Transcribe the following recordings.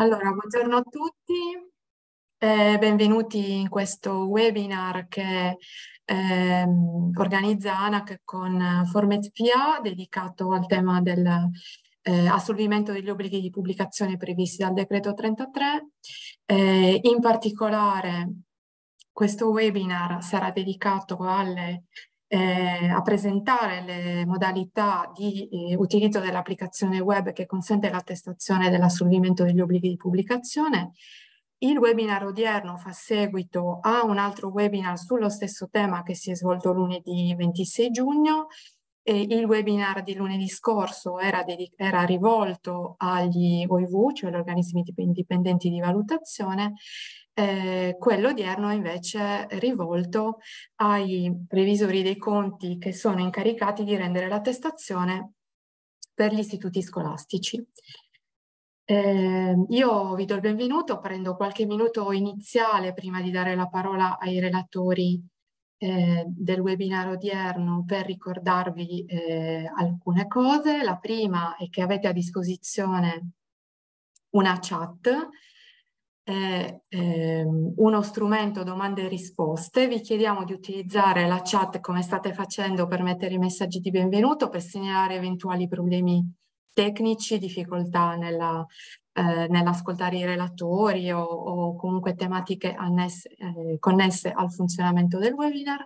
Allora, buongiorno a tutti, eh, benvenuti in questo webinar che eh, organizza ANAC con Formet PA dedicato al tema del eh, assolvimento degli obblighi di pubblicazione previsti dal decreto 33. Eh, in particolare questo webinar sarà dedicato alle eh, a presentare le modalità di eh, utilizzo dell'applicazione web che consente l'attestazione dell'assolvimento degli obblighi di pubblicazione. Il webinar odierno fa seguito a un altro webinar sullo stesso tema che si è svolto lunedì 26 giugno. E il webinar di lunedì scorso era, era rivolto agli OIV, cioè gli organismi indipendenti di valutazione, eh, quello odierno invece è rivolto ai revisori dei conti che sono incaricati di rendere l'attestazione per gli istituti scolastici. Eh, io vi do il benvenuto, prendo qualche minuto iniziale prima di dare la parola ai relatori eh, del webinar odierno per ricordarvi eh, alcune cose. La prima è che avete a disposizione una chat è ehm, uno strumento domande e risposte. Vi chiediamo di utilizzare la chat come state facendo per mettere i messaggi di benvenuto, per segnalare eventuali problemi tecnici, difficoltà nella eh, nell'ascoltare i relatori o, o comunque tematiche annesse, eh, connesse al funzionamento del webinar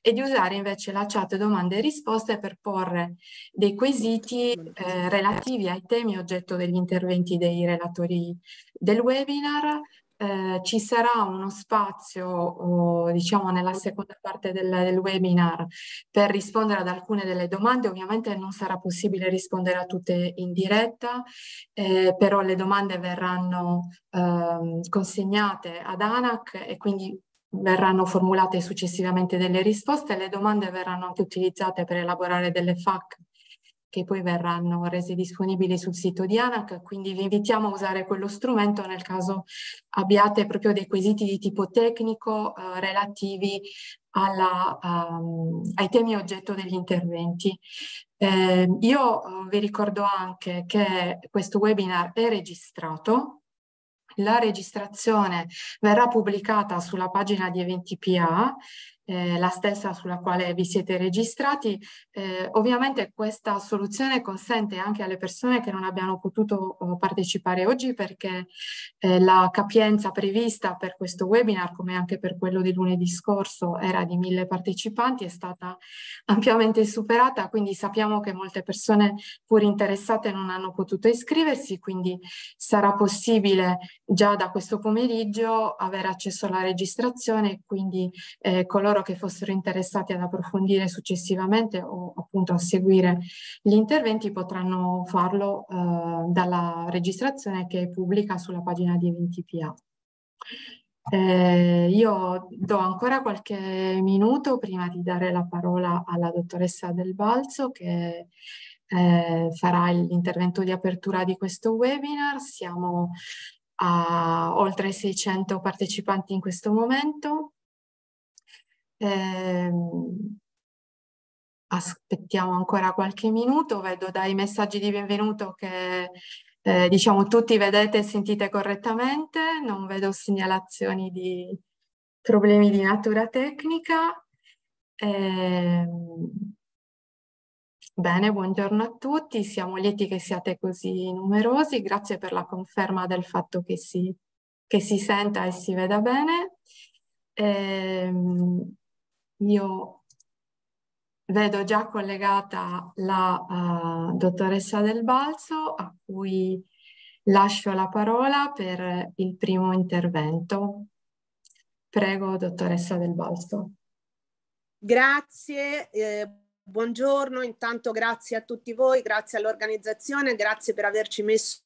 e di usare invece la chat domande e risposte per porre dei quesiti eh, relativi ai temi oggetto degli interventi dei relatori del webinar eh, ci sarà uno spazio, diciamo, nella seconda parte del, del, webinar per rispondere ad alcune delle domande. Ovviamente non sarà possibile rispondere a tutte in diretta, eh, però le domande verranno eh, consegnate ad ANAC e quindi verranno formulate successivamente delle risposte. Le domande verranno anche utilizzate per elaborare delle FAC che poi verranno rese disponibili sul sito di ANAC, quindi vi invitiamo a usare quello strumento nel caso abbiate proprio dei quesiti di tipo tecnico eh, relativi alla, um, ai temi oggetto degli interventi. Ehm, eh, io vi ricordo anche che questo webinar è registrato, la registrazione verrà pubblicata sulla pagina di Eventi PA eh, la stessa sulla quale vi siete registrati. Eh, ovviamente questa soluzione consente anche alle persone che non abbiano potuto oh, partecipare oggi perché eh, la capienza prevista per questo webinar, come anche per quello di lunedì scorso, era di mille partecipanti, è stata ampiamente superata, quindi sappiamo che molte persone pur interessate non hanno potuto iscriversi, quindi sarà possibile già da questo pomeriggio avere accesso alla registrazione e quindi eh, coloro coloro che fossero interessati ad approfondire successivamente o appunto a seguire gli interventi potranno farlo eh, dalla registrazione che è pubblica sulla pagina di Eventpa. Eh, io do ancora qualche minuto prima di dare la parola alla dottoressa Del Balzo che eh, farà l'intervento di apertura di questo webinar. Siamo a oltre 600 partecipanti in questo momento Ehm, aspettiamo ancora qualche minuto, vedo dai messaggi di benvenuto che eh, diciamo tutti vedete e sentite correttamente, non vedo segnalazioni di problemi di natura tecnica. Ehm, bene, buongiorno a tutti, siamo lieti che siate così numerosi, grazie per la conferma del fatto che si, che si senta e si veda bene. Ehm, io vedo già collegata la uh, dottoressa Del Balzo a cui lascio la parola per il primo intervento. Prego, dottoressa Del Balzo. Grazie. Eh... Buongiorno, intanto grazie a tutti voi, grazie all'organizzazione, grazie per averci messo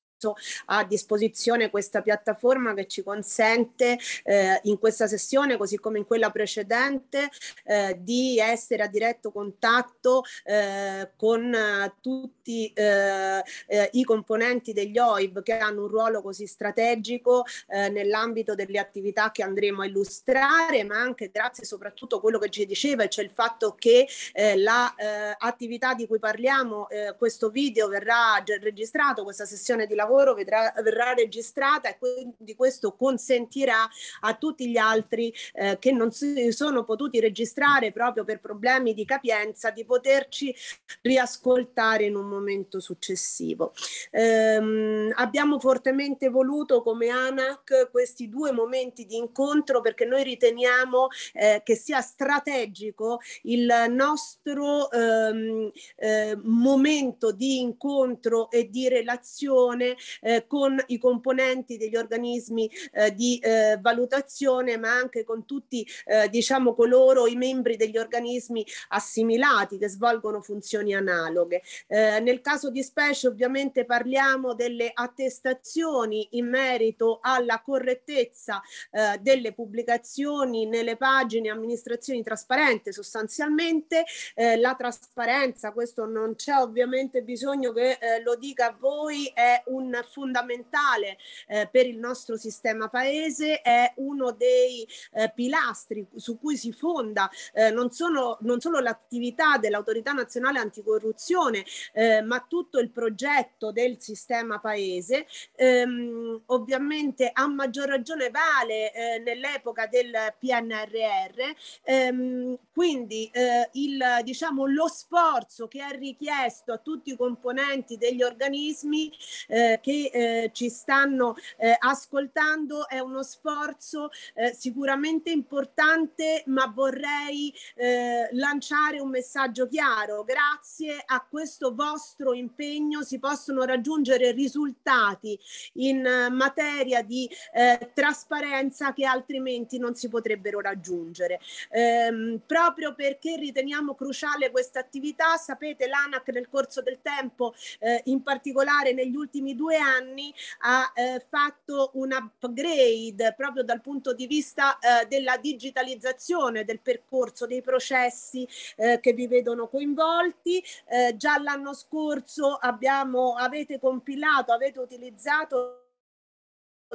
a disposizione questa piattaforma che ci consente eh, in questa sessione, così come in quella precedente, eh, di essere a diretto contatto eh, con eh, tutti eh, eh, i componenti degli OIB che hanno un ruolo così strategico eh, nell'ambito delle attività che andremo a illustrare, ma anche grazie soprattutto a quello che ci diceva, cioè il fatto che eh, l'attività la, eh, di cui parliamo, eh, questo video verrà registrato, questa sessione di lavoro lavoro vedrà, verrà registrata e quindi questo consentirà a tutti gli altri eh, che non si sono potuti registrare proprio per problemi di capienza di poterci riascoltare in un momento successivo. Ehm, abbiamo fortemente voluto come ANAC questi due momenti di incontro perché noi riteniamo eh, che sia strategico il nostro ehm, eh, momento di incontro e di relazione eh, con i componenti degli organismi eh, di eh, valutazione, ma anche con tutti eh, diciamo coloro i membri degli organismi assimilati che svolgono funzioni analoghe. Eh, nel caso di specie ovviamente parliamo delle attestazioni in merito alla correttezza eh, delle pubblicazioni nelle pagine amministrazioni trasparente sostanzialmente eh, la trasparenza questo non c'è ovviamente bisogno che eh, lo dica a voi è un un fondamentale eh, per il nostro sistema paese, è uno dei eh, pilastri su cui si fonda eh, non, solo, non solo l'attività dell'autorità nazionale anticorruzione, eh, ma tutto il progetto del sistema paese. Ehm, ovviamente a maggior ragione vale eh, nell'epoca del PNRR, ehm, quindi eh, il, diciamo, lo sforzo che è richiesto a tutti i componenti degli organismi eh, eh, che eh, ci stanno eh, ascoltando è uno sforzo eh, sicuramente importante ma vorrei eh, lanciare un messaggio chiaro grazie a questo vostro impegno si possono raggiungere risultati in eh, materia di eh, trasparenza che altrimenti non si potrebbero raggiungere ehm, proprio perché riteniamo cruciale questa attività sapete l'ANAC nel corso del tempo eh, in particolare negli ultimi due due anni ha eh, fatto un upgrade proprio dal punto di vista eh, della digitalizzazione del percorso, dei processi eh, che vi vedono coinvolti. Eh, già l'anno scorso abbiamo, avete compilato, avete utilizzato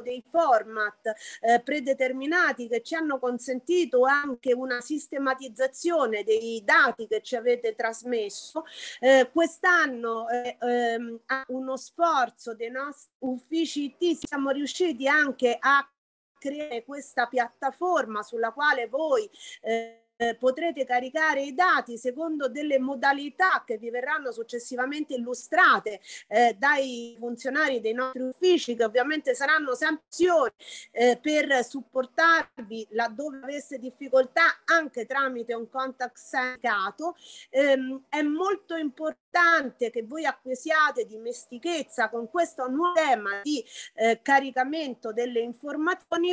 dei format eh, predeterminati che ci hanno consentito anche una sistematizzazione dei dati che ci avete trasmesso. Eh, quest'anno eh, ehm, a uno sforzo dei nostri uffici IT siamo riusciti anche a creare questa piattaforma sulla quale voi eh, eh, potrete caricare i dati secondo delle modalità che vi verranno successivamente illustrate eh, dai funzionari dei nostri uffici che ovviamente saranno sempre eh, per supportarvi laddove avesse difficoltà anche tramite un contact sanitato. Ehm, è molto importante che voi acquisiate dimestichezza con questo nuovo tema di eh, caricamento delle informazioni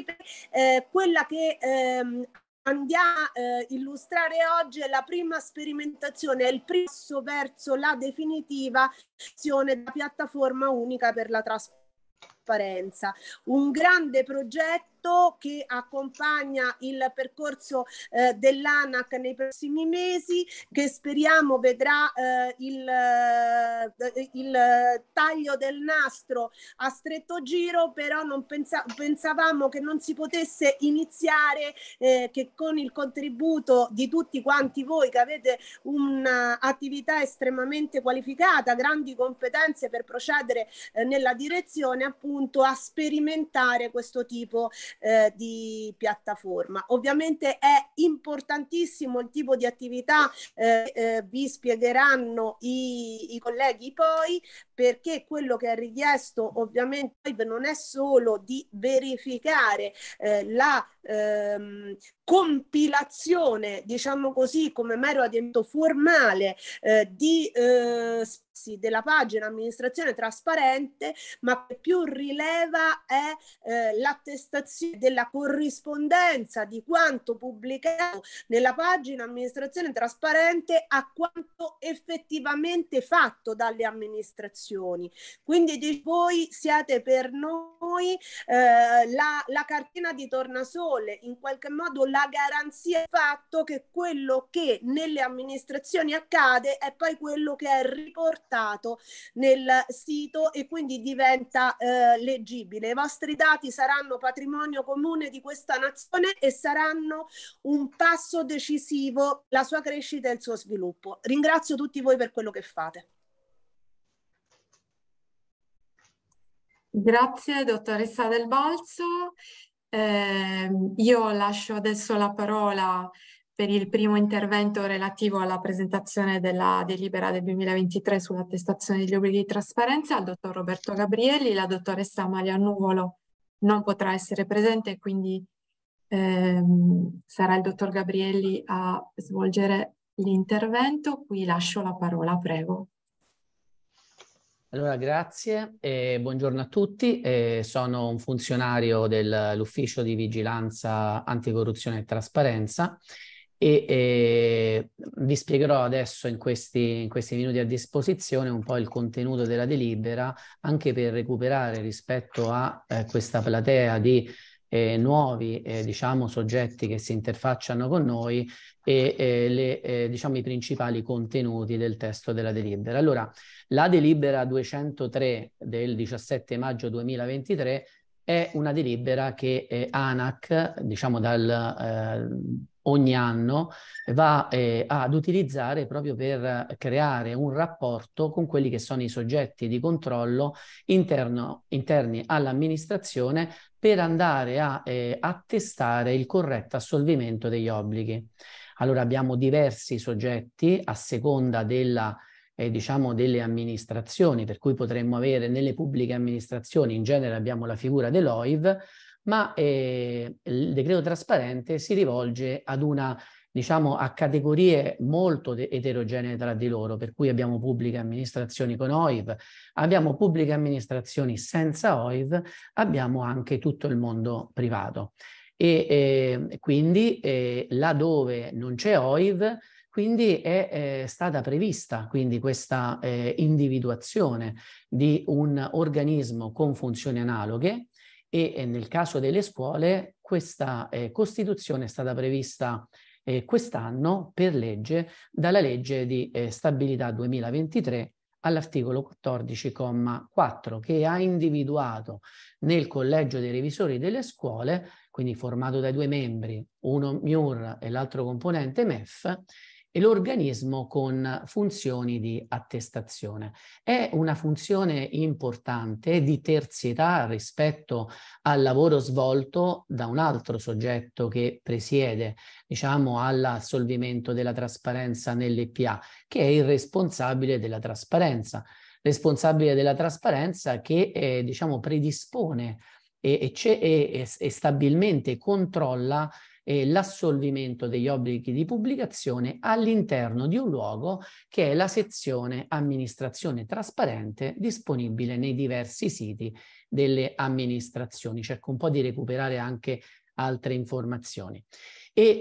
per eh, quella che ehm, andiamo a eh, illustrare oggi è la prima sperimentazione, è il primo passo verso la definitiva azione della piattaforma unica per la trasparenza. Un grande progetto progetto che accompagna il percorso eh, dell'ANAC nei prossimi mesi che speriamo vedrà eh, il, eh, il taglio del nastro a stretto giro, però non pensa- pensavamo che non si potesse iniziare eh, che con il contributo di tutti quanti voi che avete un'attività estremamente qualificata, grandi competenze per procedere eh, nella direzione appunto a sperimentare questo tipo eh, di piattaforma. Ovviamente è importantissimo il tipo di attività, eh, eh, vi spiegheranno i, i colleghi poi, perché quello che è richiesto ovviamente non è solo di verificare eh, la ehm, compilazione, diciamo così, come mero adempimento formale eh, di eh, prezzi della pagina amministrazione trasparente, ma che più rileva è eh, l'attestazione della corrispondenza di quanto pubblicato nella pagina amministrazione trasparente a quanto effettivamente fatto dalle amministrazioni. Quindi voi siete per noi eh, la, la cartina di tornasole, in qualche modo la garanzia del fatto che quello che nelle amministrazioni accade è poi quello che è riportato trattato nel sito e quindi diventa eh, leggibile. I vostri dati saranno patrimonio comune di questa nazione e saranno un passo decisivo la sua crescita e il suo sviluppo. Ringrazio tutti voi per quello che fate. Grazie dottoressa Del Balzo. Eh, io lascio adesso la parola per il primo intervento relativo alla presentazione della delibera del 2023 sull'attestazione degli obblighi di trasparenza al dottor Roberto Gabrielli, la dottoressa Amalia Nuvolo non potrà essere presente e quindi ehm, sarà il dottor Gabrielli a svolgere l'intervento. Qui lascio la parola, prego. Allora, grazie e buongiorno a tutti. Eh, sono un funzionario dell'Ufficio di Vigilanza Anticorruzione e Trasparenza e eh, vi spiegherò adesso in questi, in questi, minuti a disposizione un po' il contenuto della delibera anche per recuperare rispetto a eh, questa platea di eh, nuovi eh, diciamo, soggetti che si interfacciano con noi e eh, le, eh, diciamo, i principali contenuti del testo della delibera. Allora, la delibera 203 del 17 maggio 2023 è una delibera che ANAC, diciamo dal ogni anno va eh, ad utilizzare proprio per creare un rapporto con quelli che sono i soggetti di controllo interno, interni all'amministrazione per andare a eh, attestare il corretto assolvimento degli obblighi. Allora abbiamo diversi soggetti a seconda della eh, diciamo delle amministrazioni, per cui potremmo avere nelle pubbliche amministrazioni, in genere abbiamo la figura dell'OIV, ma eh, il decreto trasparente si rivolge ad una diciamo a categorie molto eterogenee tra di loro, per cui abbiamo pubbliche amministrazioni con OIV, abbiamo pubbliche amministrazioni senza OIV, abbiamo anche tutto il mondo privato. E eh, quindi eh, laddove non c'è OIV, quindi è eh, stata prevista quindi questa ehm, individuazione di un organismo con funzioni analoghe e eh, nel caso delle scuole questa eh, costituzione è stata prevista eh, quest'anno per legge dalla legge di eh, stabilità 2023 all'articolo 14,4 che ha individuato nel collegio dei revisori delle scuole, quindi formato dai due membri, uno MIUR e l'altro componente MEF, e l'organismo con funzioni di attestazione. È una funzione importante di terzietà rispetto al lavoro svolto da un altro soggetto che presiede, diciamo, all'assolvimento della trasparenza nell'EPA, che è il responsabile della trasparenza. Responsabile della trasparenza che, eh, diciamo, predispone e, e, e, e, stabilmente controlla eh, l'assolvimento degli obblighi di pubblicazione all'interno di un luogo che è la sezione amministrazione trasparente disponibile nei diversi siti delle amministrazioni. Cerco un po' di recuperare anche altre informazioni. E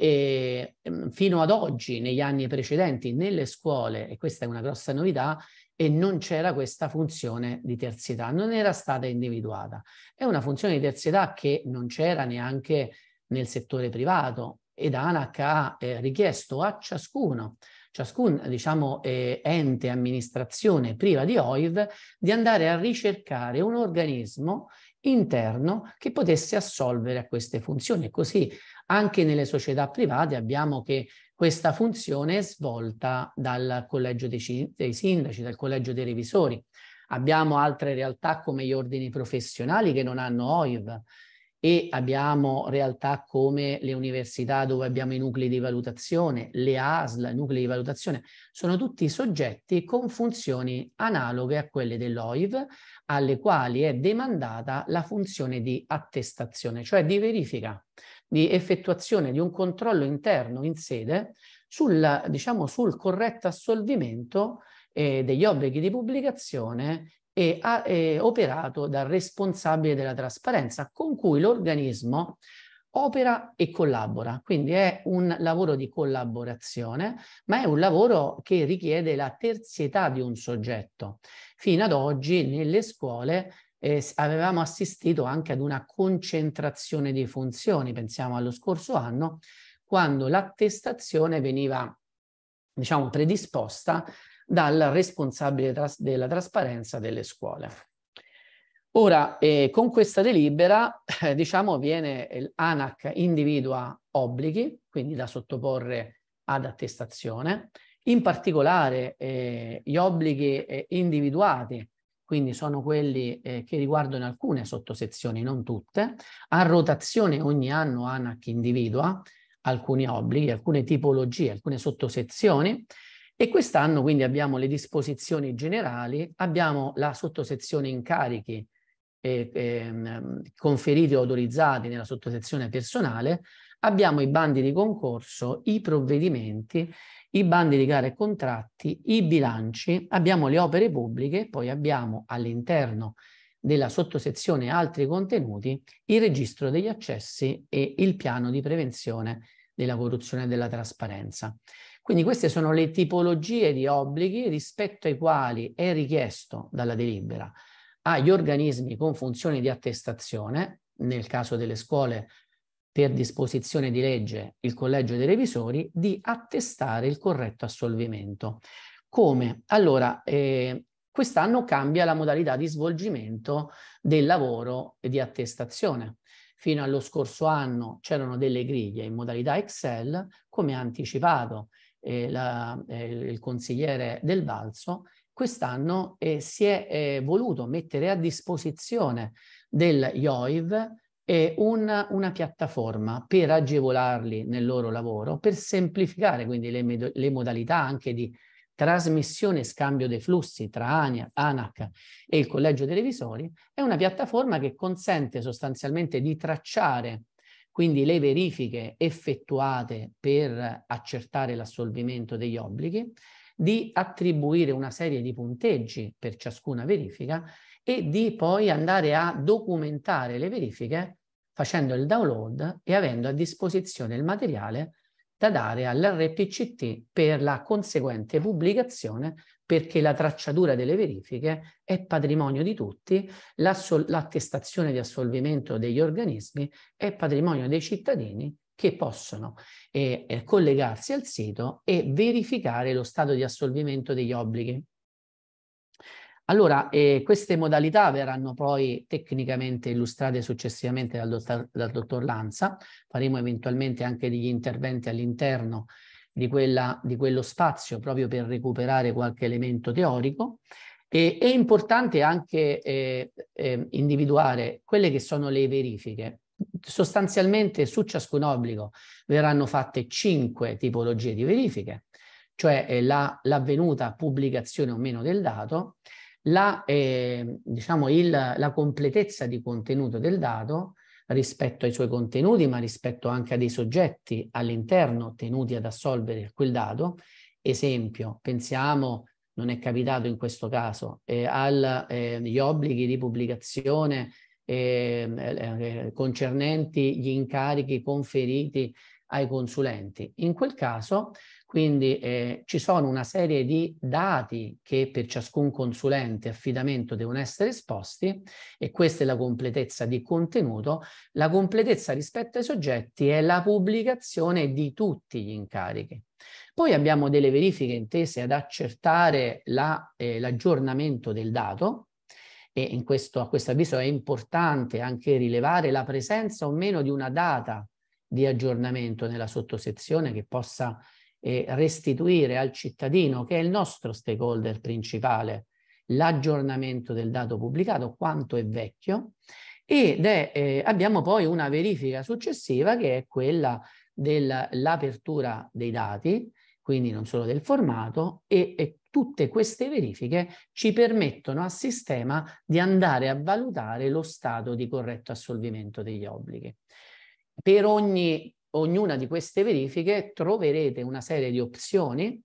eh, fino ad oggi, negli anni precedenti, nelle scuole, e questa è una grossa novità, e non c'era questa funzione di terzietà, non era stata individuata. È una funzione di terzietà che non c'era neanche nel settore privato ed ANAC ha eh, richiesto a ciascuno, ciascun diciamo, eh, ente, amministrazione priva di OIV, di andare a ricercare un organismo interno che potesse assolvere a queste funzioni. Così anche nelle società private abbiamo che questa funzione è svolta dal collegio dei, dei sindaci, dal collegio dei revisori. Abbiamo altre realtà come gli ordini professionali che non hanno OIV, e abbiamo realtà come le università dove abbiamo i nuclei di valutazione, le ASL, i nuclei di valutazione, sono tutti soggetti con funzioni analoghe a quelle dell'OIV, alle quali è demandata la funzione di attestazione, cioè di verifica, di effettuazione di un controllo interno in sede sul, diciamo, sul corretto assolvimento eh, degli obblighi di pubblicazione e a, eh, operato dal responsabile della trasparenza con cui l'organismo opera e collabora, quindi è un lavoro di collaborazione, ma è un lavoro che richiede la terzietà di un soggetto. Fino ad oggi nelle scuole eh, avevamo assistito anche ad una concentrazione di funzioni, pensiamo allo scorso anno, quando l'attestazione veniva diciamo predisposta dal responsabile tras della trasparenza delle scuole. Ora, eh, con questa delibera, eh, diciamo, viene eh, l'ANAC individua obblighi, quindi da sottoporre ad attestazione, in particolare eh, gli obblighi eh, individuati, quindi sono quelli eh, che riguardano alcune sottosezioni, non tutte, a rotazione ogni anno ANAC individua alcuni obblighi, alcune tipologie, alcune sottosezioni, e quest'anno quindi abbiamo le disposizioni generali, abbiamo la sottosezione incarichi eh, eh, conferiti o autorizzati nella sottosezione personale, abbiamo i bandi di concorso, i provvedimenti, i bandi di gara e contratti, i bilanci, abbiamo le opere pubbliche, poi abbiamo all'interno della sottosezione altri contenuti, il registro degli accessi e il piano di prevenzione della corruzione e della trasparenza. Quindi queste sono le tipologie di obblighi rispetto ai quali è richiesto dalla delibera agli organismi con funzioni di attestazione, nel caso delle scuole per disposizione di legge il collegio dei revisori, di attestare il corretto assolvimento. Come? Allora, eh, quest'anno cambia la modalità di svolgimento del lavoro di attestazione. Fino allo scorso anno c'erano delle griglie in modalità Excel, come anticipato eh, la, eh, il consigliere del Balzo, quest'anno eh, si è eh, voluto mettere a disposizione del IOIV eh, una, una, piattaforma per agevolarli nel loro lavoro, per semplificare quindi le, le modalità anche di trasmissione e scambio dei flussi tra ANAC e il Collegio dei Revisori, è una piattaforma che consente sostanzialmente di tracciare quindi le verifiche effettuate per accertare l'assolvimento degli obblighi, di attribuire una serie di punteggi per ciascuna verifica e di poi andare a documentare le verifiche facendo il download e avendo a disposizione il materiale da dare all'RPCT per la conseguente pubblicazione perché la tracciatura delle verifiche è patrimonio di tutti, l'attestazione di assolvimento degli organismi è patrimonio dei cittadini che possono eh, eh collegarsi al sito e verificare lo stato di assolvimento degli obblighi. Allora, eh, queste modalità verranno poi tecnicamente illustrate successivamente dal dottor, dal dottor Lanza, faremo eventualmente anche degli interventi all'interno di, di, quello spazio proprio per recuperare qualche elemento teorico. E, è importante anche eh, eh, individuare quelle che sono le verifiche. Sostanzialmente su ciascun obbligo verranno fatte cinque tipologie di verifiche, cioè eh, l'avvenuta la, pubblicazione o meno del dato, la, eh, diciamo il, la completezza di contenuto del dato rispetto ai suoi contenuti, ma rispetto anche a dei soggetti all'interno tenuti ad assolvere quel dato. Esempio, pensiamo, non è capitato in questo caso, eh, agli ehm, eh, obblighi di pubblicazione ehm, eh, eh, concernenti gli incarichi conferiti ai consulenti. In quel caso quindi eh, ci sono una serie di dati che per ciascun consulente affidamento devono essere esposti e questa è la completezza di contenuto. La completezza rispetto ai soggetti è la pubblicazione di tutti gli incarichi. Poi abbiamo delle verifiche intese ad accertare l'aggiornamento la, eh, del dato e in questo, a questo avviso è importante anche rilevare la presenza o meno di una data di aggiornamento nella sottosezione che possa e restituire al cittadino, che è il nostro stakeholder principale, l'aggiornamento del dato pubblicato, quanto è vecchio, ed è, eh, abbiamo poi una verifica successiva che è quella dell'apertura dei dati, quindi non solo del formato, e, e tutte queste verifiche ci permettono a sistema di andare a valutare lo stato di corretto assolvimento degli obblighi. Per ogni ognuna di queste verifiche troverete una serie di opzioni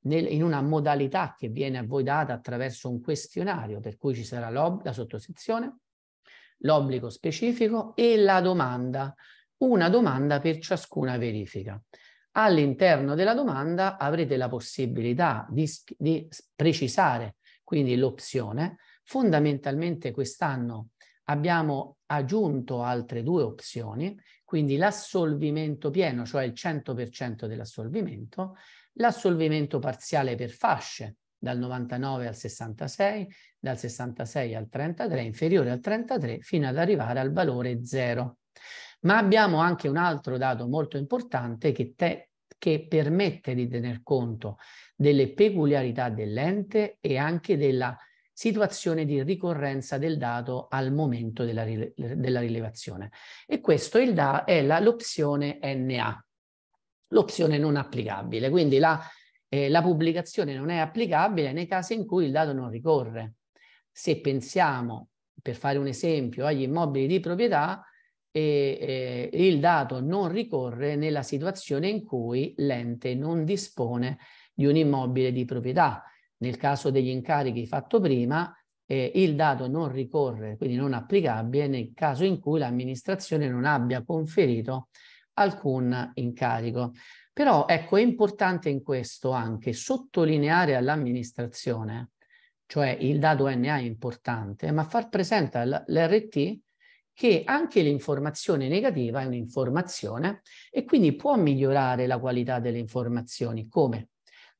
nel, in una modalità che viene a voi data attraverso un questionario, per cui ci sarà la sottosezione, l'obbligo specifico e la domanda, una domanda per ciascuna verifica. All'interno della domanda avrete la possibilità di, di precisare quindi l'opzione. Fondamentalmente quest'anno abbiamo aggiunto altre due opzioni quindi l'assolvimento pieno, cioè il 100% dell'assolvimento, l'assolvimento parziale per fasce, dal 99 al 66, dal 66 al 33, inferiore al 33, fino ad arrivare al valore 0. Ma abbiamo anche un altro dato molto importante che, te, che permette di tener conto delle peculiarità dell'ente e anche della situazione di ricorrenza del dato al momento della, rile della rilevazione. E questo è l'opzione NA, l'opzione non applicabile. Quindi la, eh, la pubblicazione non è applicabile nei casi in cui il dato non ricorre. Se pensiamo, per fare un esempio, agli immobili di proprietà, e, eh, il dato non ricorre nella situazione in cui l'ente non dispone di un immobile di proprietà nel caso degli incarichi fatto prima, eh, il dato non ricorre, quindi non applicabile nel caso in cui l'amministrazione non abbia conferito alcun incarico. Però ecco, è importante in questo anche sottolineare all'amministrazione, cioè il dato NA è importante, ma far presente all'RT che anche l'informazione negativa è un'informazione e quindi può migliorare la qualità delle informazioni. Come?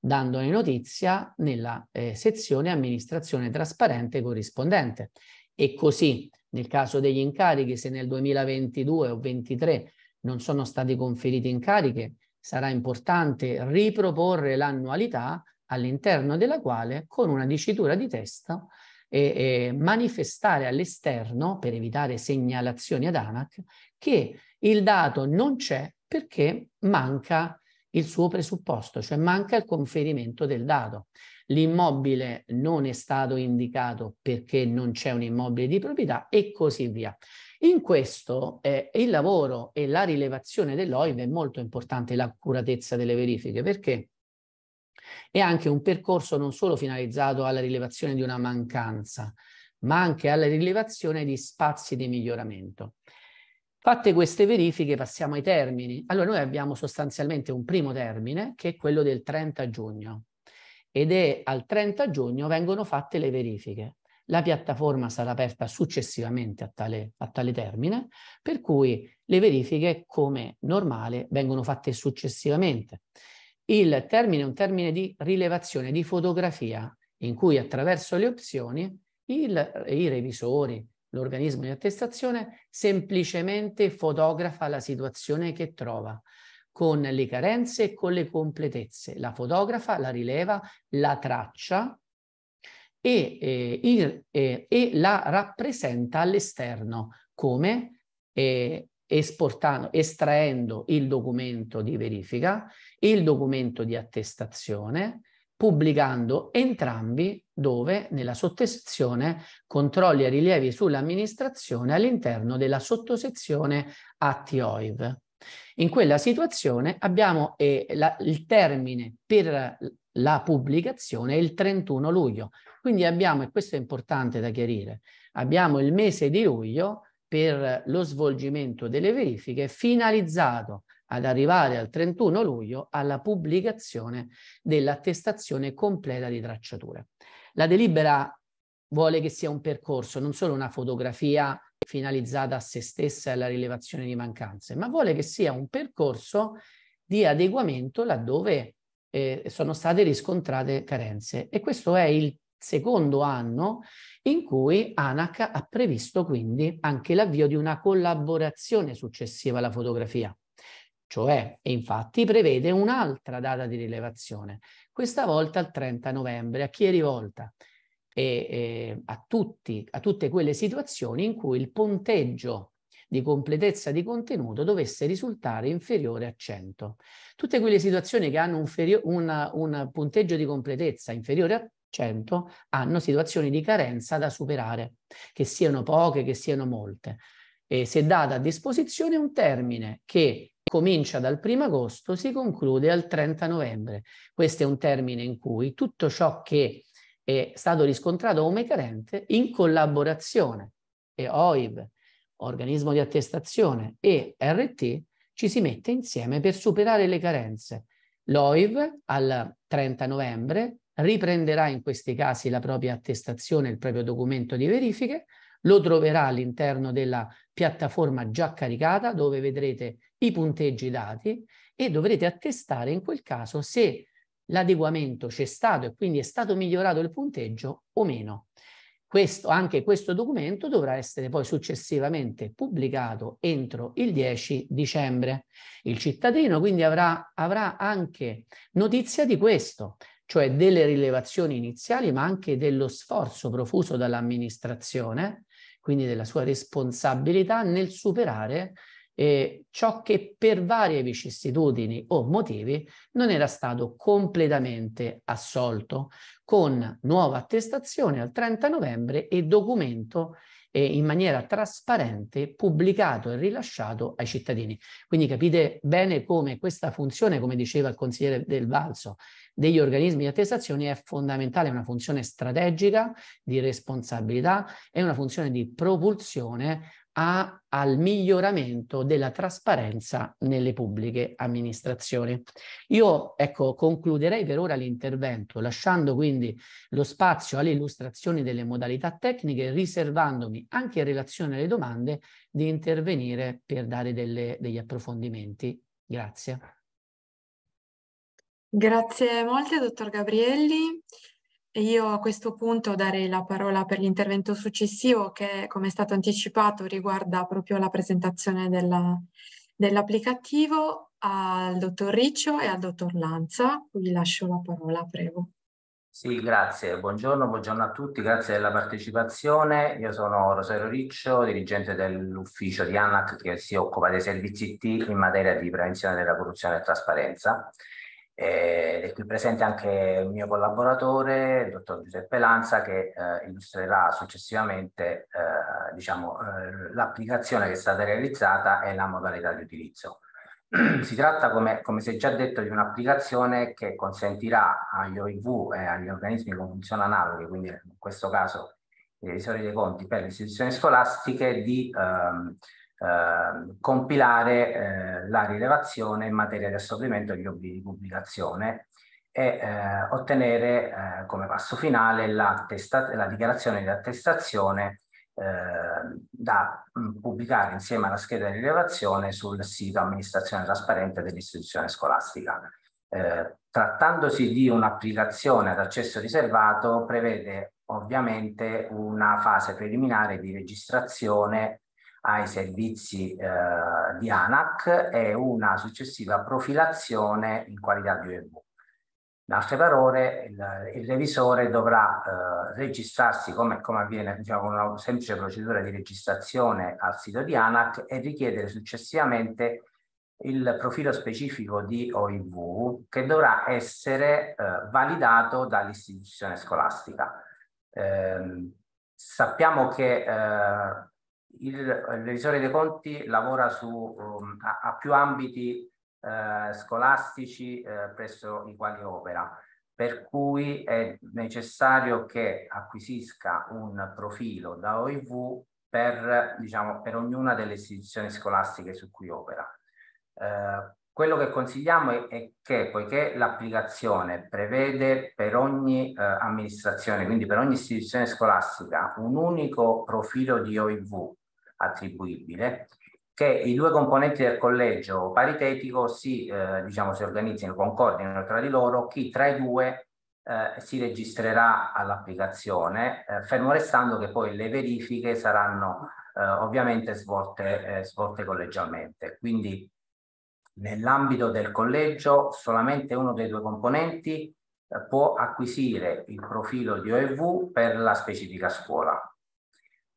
dandone notizia nella eh, sezione amministrazione trasparente corrispondente. E così, nel caso degli incarichi, se nel 2022 o 2023 non sono stati conferiti incarichi, sarà importante riproporre l'annualità all'interno della quale, con una dicitura di testo, e, e manifestare all'esterno, per evitare segnalazioni ad ANAC, che il dato non c'è perché manca il suo presupposto, cioè manca il conferimento del dato. L'immobile non è stato indicato perché non c'è un immobile di proprietà e così via. In questo eh, il lavoro e la rilevazione dell'OIV è molto importante, l'accuratezza delle verifiche, perché è anche un percorso non solo finalizzato alla rilevazione di una mancanza, ma anche alla rilevazione di spazi di miglioramento. Fatte queste verifiche passiamo ai termini. Allora noi abbiamo sostanzialmente un primo termine che è quello del 30 giugno ed è al 30 giugno vengono fatte le verifiche. La piattaforma sarà aperta successivamente a tale, a tale termine, per cui le verifiche, come normale, vengono fatte successivamente. Il termine è un termine di rilevazione, di fotografia, in cui attraverso le opzioni il, i revisori, L'organismo di attestazione semplicemente fotografa la situazione che trova con le carenze e con le completezze. La fotografa, la rileva, la traccia e, eh, in, eh, e la rappresenta all'esterno come eh, esportando, estraendo il documento di verifica, il documento di attestazione, pubblicando entrambi dove? Nella sottosezione controlli e rilievi sull'amministrazione all'interno della sottosezione atti OIV. In quella situazione abbiamo eh, la, il termine per la pubblicazione il 31 luglio, quindi abbiamo, e questo è importante da chiarire, abbiamo il mese di luglio per lo svolgimento delle verifiche finalizzato ad arrivare al 31 luglio alla pubblicazione dell'attestazione completa di tracciature. La delibera vuole che sia un percorso, non solo una fotografia finalizzata a se stessa e alla rilevazione di mancanze, ma vuole che sia un percorso di adeguamento laddove eh, sono state riscontrate carenze. E questo è il secondo anno in cui ANAC ha previsto quindi anche l'avvio di una collaborazione successiva alla fotografia cioè, e infatti prevede un'altra data di rilevazione, questa volta il 30 novembre. A chi è rivolta? E, e, a, tutti, a tutte quelle situazioni in cui il punteggio di completezza di contenuto dovesse risultare inferiore a 100. Tutte quelle situazioni che hanno un, una, un punteggio di completezza inferiore a 100 hanno situazioni di carenza da superare, che siano poche, che siano molte. E si è data a disposizione un termine che comincia dal 1 agosto, si conclude al 30 novembre. Questo è un termine in cui tutto ciò che è stato riscontrato come carente in collaborazione e OIB, organismo di attestazione e RT ci si mette insieme per superare le carenze. L'OIV al 30 novembre riprenderà in questi casi la propria attestazione, il proprio documento di verifiche, lo troverà all'interno della piattaforma già caricata dove vedrete i punteggi dati e dovrete attestare in quel caso se l'adeguamento c'è stato e quindi è stato migliorato il punteggio o meno. Questo, anche questo documento dovrà essere poi successivamente pubblicato entro il 10 dicembre. Il cittadino quindi avrà, avrà anche notizia di questo, cioè delle rilevazioni iniziali ma anche dello sforzo profuso dall'amministrazione quindi della sua responsabilità nel superare eh, ciò che per varie vicissitudini o motivi non era stato completamente assolto, con nuova attestazione al 30 novembre e documento e in maniera trasparente pubblicato e rilasciato ai cittadini. Quindi capite bene come questa funzione, come diceva il consigliere Del Valso, degli organismi di attestazione è fondamentale, è una funzione strategica di responsabilità, è una funzione di propulsione a, al miglioramento della trasparenza nelle pubbliche amministrazioni. Io ecco, concluderei per ora l'intervento lasciando quindi lo spazio alle illustrazioni delle modalità tecniche, riservandomi anche in relazione alle domande di intervenire per dare delle, degli approfondimenti. Grazie. Grazie molte, dottor Gabrielli. Io a questo punto darei la parola per l'intervento successivo che, come è stato anticipato, riguarda proprio la presentazione dell'applicativo al dottor Riccio e al dottor Lanza. Vi lascio la parola, prego. Sì, grazie. Buongiorno, buongiorno a tutti, grazie della partecipazione. Io sono Rosario Riccio, dirigente dell'ufficio di ANAC che si occupa dei servizi IT in materia di prevenzione della corruzione e trasparenza. Ed è qui presente anche il mio collaboratore, il dottor Giuseppe Lanza, che eh, illustrerà successivamente eh, diciamo, eh, l'applicazione che è stata realizzata e la modalità di utilizzo. si tratta, come, come si è già detto, di un'applicazione che consentirà agli OIV e agli organismi con funzione analoghe, quindi in questo caso i revisori dei conti per le istituzioni scolastiche, di ehm, eh, compilare eh, la rilevazione in materia di assorbimento degli obblighi di pubblicazione e eh, ottenere eh, come passo finale la, la dichiarazione di attestazione ehm, da mm, pubblicare insieme alla scheda di rilevazione sul sito amministrazione trasparente dell'istituzione scolastica. Eh, trattandosi di un'applicazione ad accesso riservato, prevede ovviamente una fase preliminare di registrazione ai servizi eh, di ANAC e una successiva profilazione in qualità di UMV. In altre parole, il, il revisore dovrà eh, registrarsi come, come avviene diciamo, con una semplice procedura di registrazione al sito di ANAC e richiedere successivamente il profilo specifico di OIV che dovrà essere eh, validato dall'istituzione scolastica. Eh, sappiamo che eh, il, il revisore dei conti lavora su, um, a, a, più ambiti eh, scolastici eh, presso i quali opera, per cui è necessario che acquisisca un profilo da OIV per, diciamo, per ognuna delle istituzioni scolastiche su cui opera. Eh, quello che consigliamo è, è che, poiché l'applicazione prevede per ogni eh, amministrazione, quindi per ogni istituzione scolastica, un unico profilo di OIV attribuibile, che i due componenti del collegio paritetico si, eh, diciamo, si organizzino, concordino tra di loro chi tra i due eh, si registrerà all'applicazione, eh, fermo restando che poi le verifiche saranno eh, ovviamente svolte, eh, svolte collegialmente. Quindi nell'ambito del collegio solamente uno dei due componenti eh, può acquisire il profilo di OEV per la specifica scuola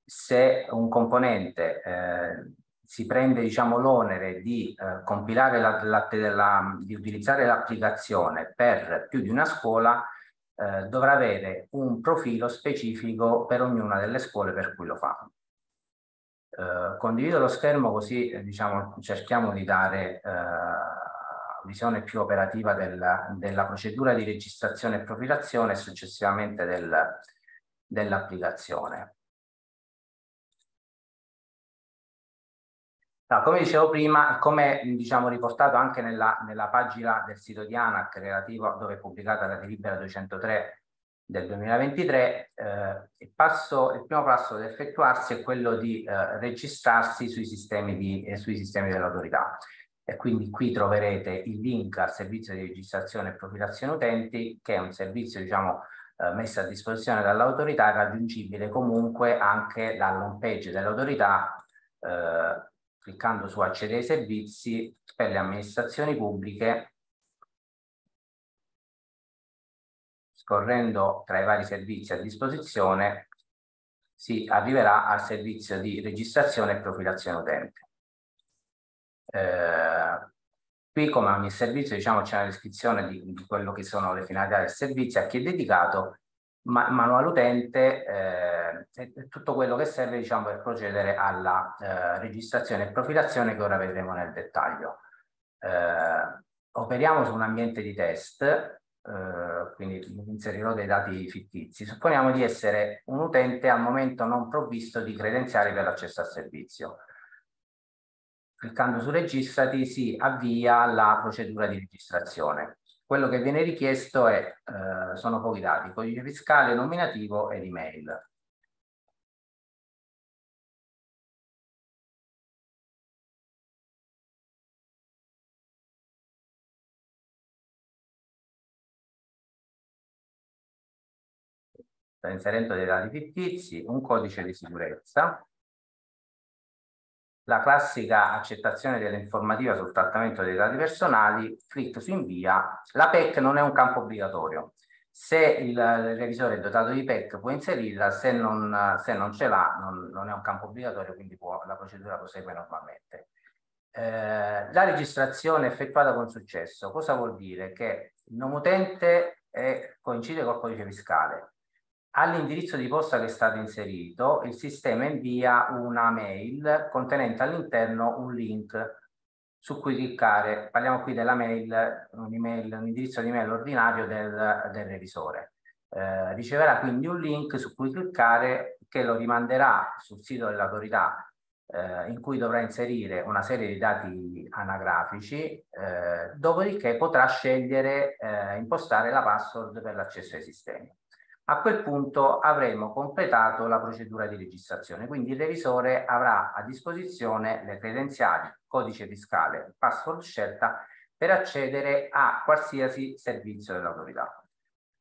se un componente eh, si prende diciamo, l'onere di eh, compilare la, la, la, di utilizzare l'applicazione per più di una scuola, eh, dovrà avere un profilo specifico per ognuna delle scuole per cui lo fa. Eh, condivido lo schermo così eh, diciamo, cerchiamo di dare eh, visione più operativa della, della, procedura di registrazione e profilazione e successivamente del, dell'applicazione. No, come dicevo prima, come diciamo, riportato anche nella, nella, pagina del sito di ANAC relativo, dove è pubblicata la delibera 203 del 2023, eh, il, passo, il, primo passo da effettuarsi è quello di eh, registrarsi sui sistemi, di, eh, sui sistemi dell'autorità. E quindi qui troverete il link al servizio di registrazione e profilazione utenti, che è un servizio diciamo, eh, messo a disposizione dall'autorità e raggiungibile comunque anche dall'home page dell'autorità eh, cliccando su accedere ai servizi per le amministrazioni pubbliche, scorrendo tra i vari servizi a disposizione, si arriverà al servizio di registrazione e profilazione utente. Eh, qui come ogni servizio diciamo, c'è una descrizione di, di, quello che sono le finalità del servizio, a chi è dedicato, ma manuale utente eh, tutto quello che serve diciamo, per procedere alla eh, registrazione e profilazione che ora vedremo nel dettaglio. Eh, operiamo su un ambiente di test, eh, quindi inserirò dei dati fittizi. Supponiamo di essere un utente al momento non provvisto di credenziali per l'accesso al servizio. Cliccando su registrati si avvia la procedura di registrazione. Quello che viene richiesto è, eh, sono pochi dati, codice fiscale, nominativo ed email. sta inserendo dei dati fittizi, un codice di sicurezza, la classica accettazione dell'informativa sul trattamento dei dati personali, clic su invia, la PEC non è un campo obbligatorio. Se il revisore è dotato di PEC può inserirla, se non, se non ce l'ha non, non, è un campo obbligatorio, quindi può, la procedura prosegue normalmente. Eh, la registrazione effettuata con successo, cosa vuol dire? Che il nuovo utente è, coincide col codice fiscale, All'indirizzo di posta che è stato inserito, il sistema invia una mail contenente all'interno un link su cui cliccare. Parliamo qui della mail, un, email, un indirizzo di mail ordinario del, del revisore. Eh, riceverà quindi un link su cui cliccare che lo rimanderà sul sito dell'autorità eh, in cui dovrà inserire una serie di dati anagrafici, eh, dopodiché potrà scegliere eh, impostare la password per l'accesso ai sistemi a quel punto avremo completato la procedura di registrazione, quindi il revisore avrà a disposizione le credenziali, codice fiscale, password scelta per accedere a qualsiasi servizio dell'autorità.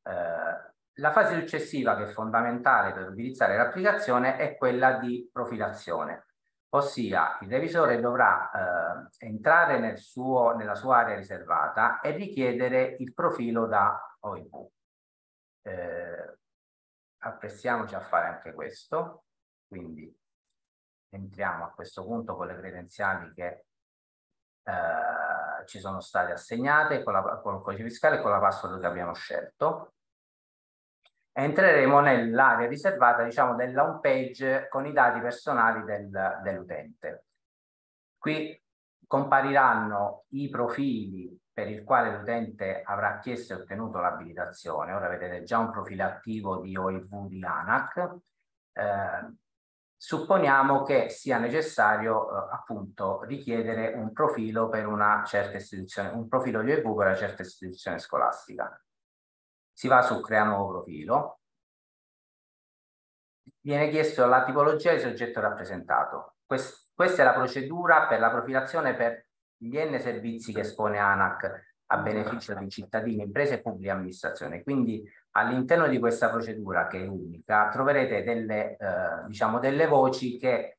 Eh, la fase successiva che è fondamentale per utilizzare l'applicazione è quella di profilazione, ossia il revisore dovrà eh, entrare nel suo, nella sua area riservata e richiedere il profilo da OIV eh, apprestiamoci a fare anche questo, quindi entriamo a questo punto con le credenziali che eh, ci sono state assegnate con, la, con il codice fiscale e con la password che abbiamo scelto. Entreremo nell'area riservata, diciamo, della home page con i dati personali del, dell'utente. Qui compariranno i profili per il quale l'utente avrà chiesto e ottenuto l'abilitazione. Ora vedete già un profilo attivo di OIV di ANAC. Eh, supponiamo che sia necessario eh, appunto richiedere un profilo per una certa istituzione, un profilo di OIV per una certa istituzione scolastica. Si va su crea nuovo profilo. Viene chiesto la tipologia di soggetto rappresentato. Quest questa è la procedura per la profilazione per DN Servizi che espone ANAC a beneficio di cittadini, imprese e pubblica amministrazione. Quindi all'interno di questa procedura che è unica troverete delle, eh, diciamo delle voci che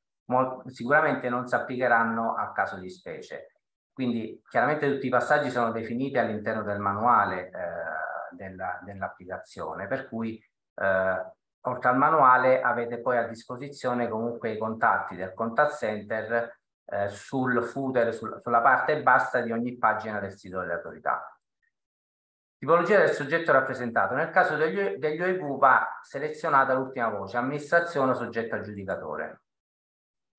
sicuramente non si applicheranno a caso di specie. Quindi chiaramente tutti i passaggi sono definiti all'interno del manuale eh, dell'applicazione, dell per cui eh, oltre al manuale avete poi a disposizione comunque i contatti del contact center eh, sul footer, sul, sulla parte bassa di ogni pagina del sito dell'autorità. Tipologia del soggetto rappresentato. Nel caso degli, degli OEV va selezionata l'ultima voce, amministrazione o soggetto aggiudicatore.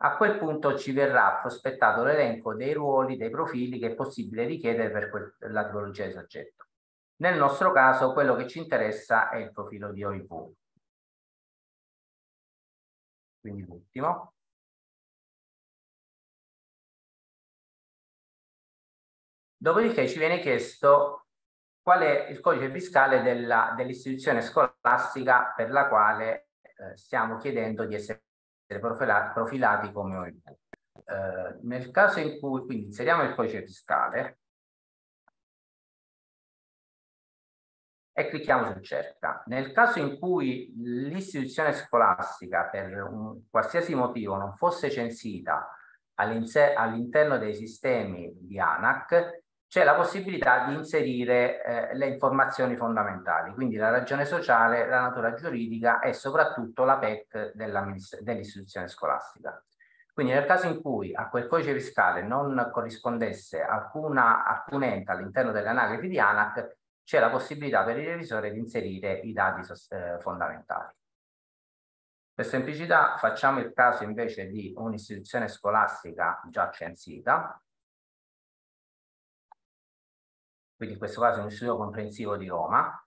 A quel punto ci verrà prospettato l'elenco dei ruoli, dei profili che è possibile richiedere per quel, la tipologia di soggetto. Nel nostro caso quello che ci interessa è il profilo di OIV. Quindi l'ultimo. Dopodiché ci viene chiesto qual è il codice fiscale dell'istituzione scolastica per la quale eh, stiamo chiedendo di essere profilati, profilati come OIL. Eh, nel caso in cui, quindi inseriamo il codice fiscale e clicchiamo su cerca. Nel caso in cui l'istituzione scolastica per un, qualsiasi motivo non fosse censita all'interno dei sistemi di ANAC, c'è la possibilità di inserire eh, le informazioni fondamentali, quindi la ragione sociale, la natura giuridica e soprattutto la PEC dell'istituzione dell scolastica. Quindi nel caso in cui a quel codice fiscale non corrispondesse alcuna, alcun ente all'interno delle anagrafi di ANAC, c'è la possibilità per il revisore di inserire i dati eh, fondamentali. Per semplicità facciamo il caso invece di un'istituzione scolastica già censita, quindi in questo caso è un istituto comprensivo di Roma,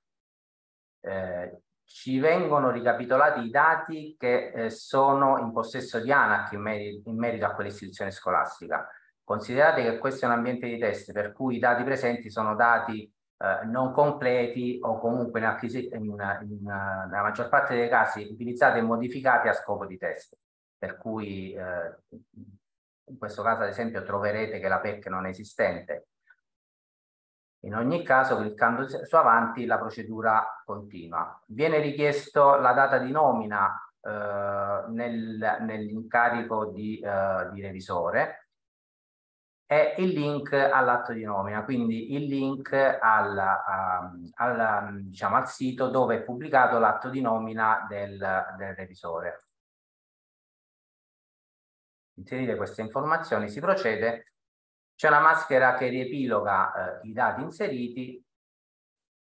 eh, ci vengono ricapitolati i dati che eh, sono in possesso di ANAC in, mer in merito a quell'istituzione scolastica. Considerate che questo è un ambiente di test per cui i dati presenti sono dati eh, non completi o comunque in in, in, nella maggior parte dei casi utilizzati e modificati a scopo di test. Per cui eh, in questo caso ad esempio troverete che la PEC non è esistente in ogni caso, cliccando su avanti, la procedura continua. Viene richiesto la data di nomina eh, nel, nell'incarico di, eh, di revisore e il link all'atto di nomina, quindi il link al, um, al, diciamo, al sito dove è pubblicato l'atto di nomina del, del revisore. Inserite queste informazioni si procede c'è una maschera che riepiloga eh, i dati inseriti,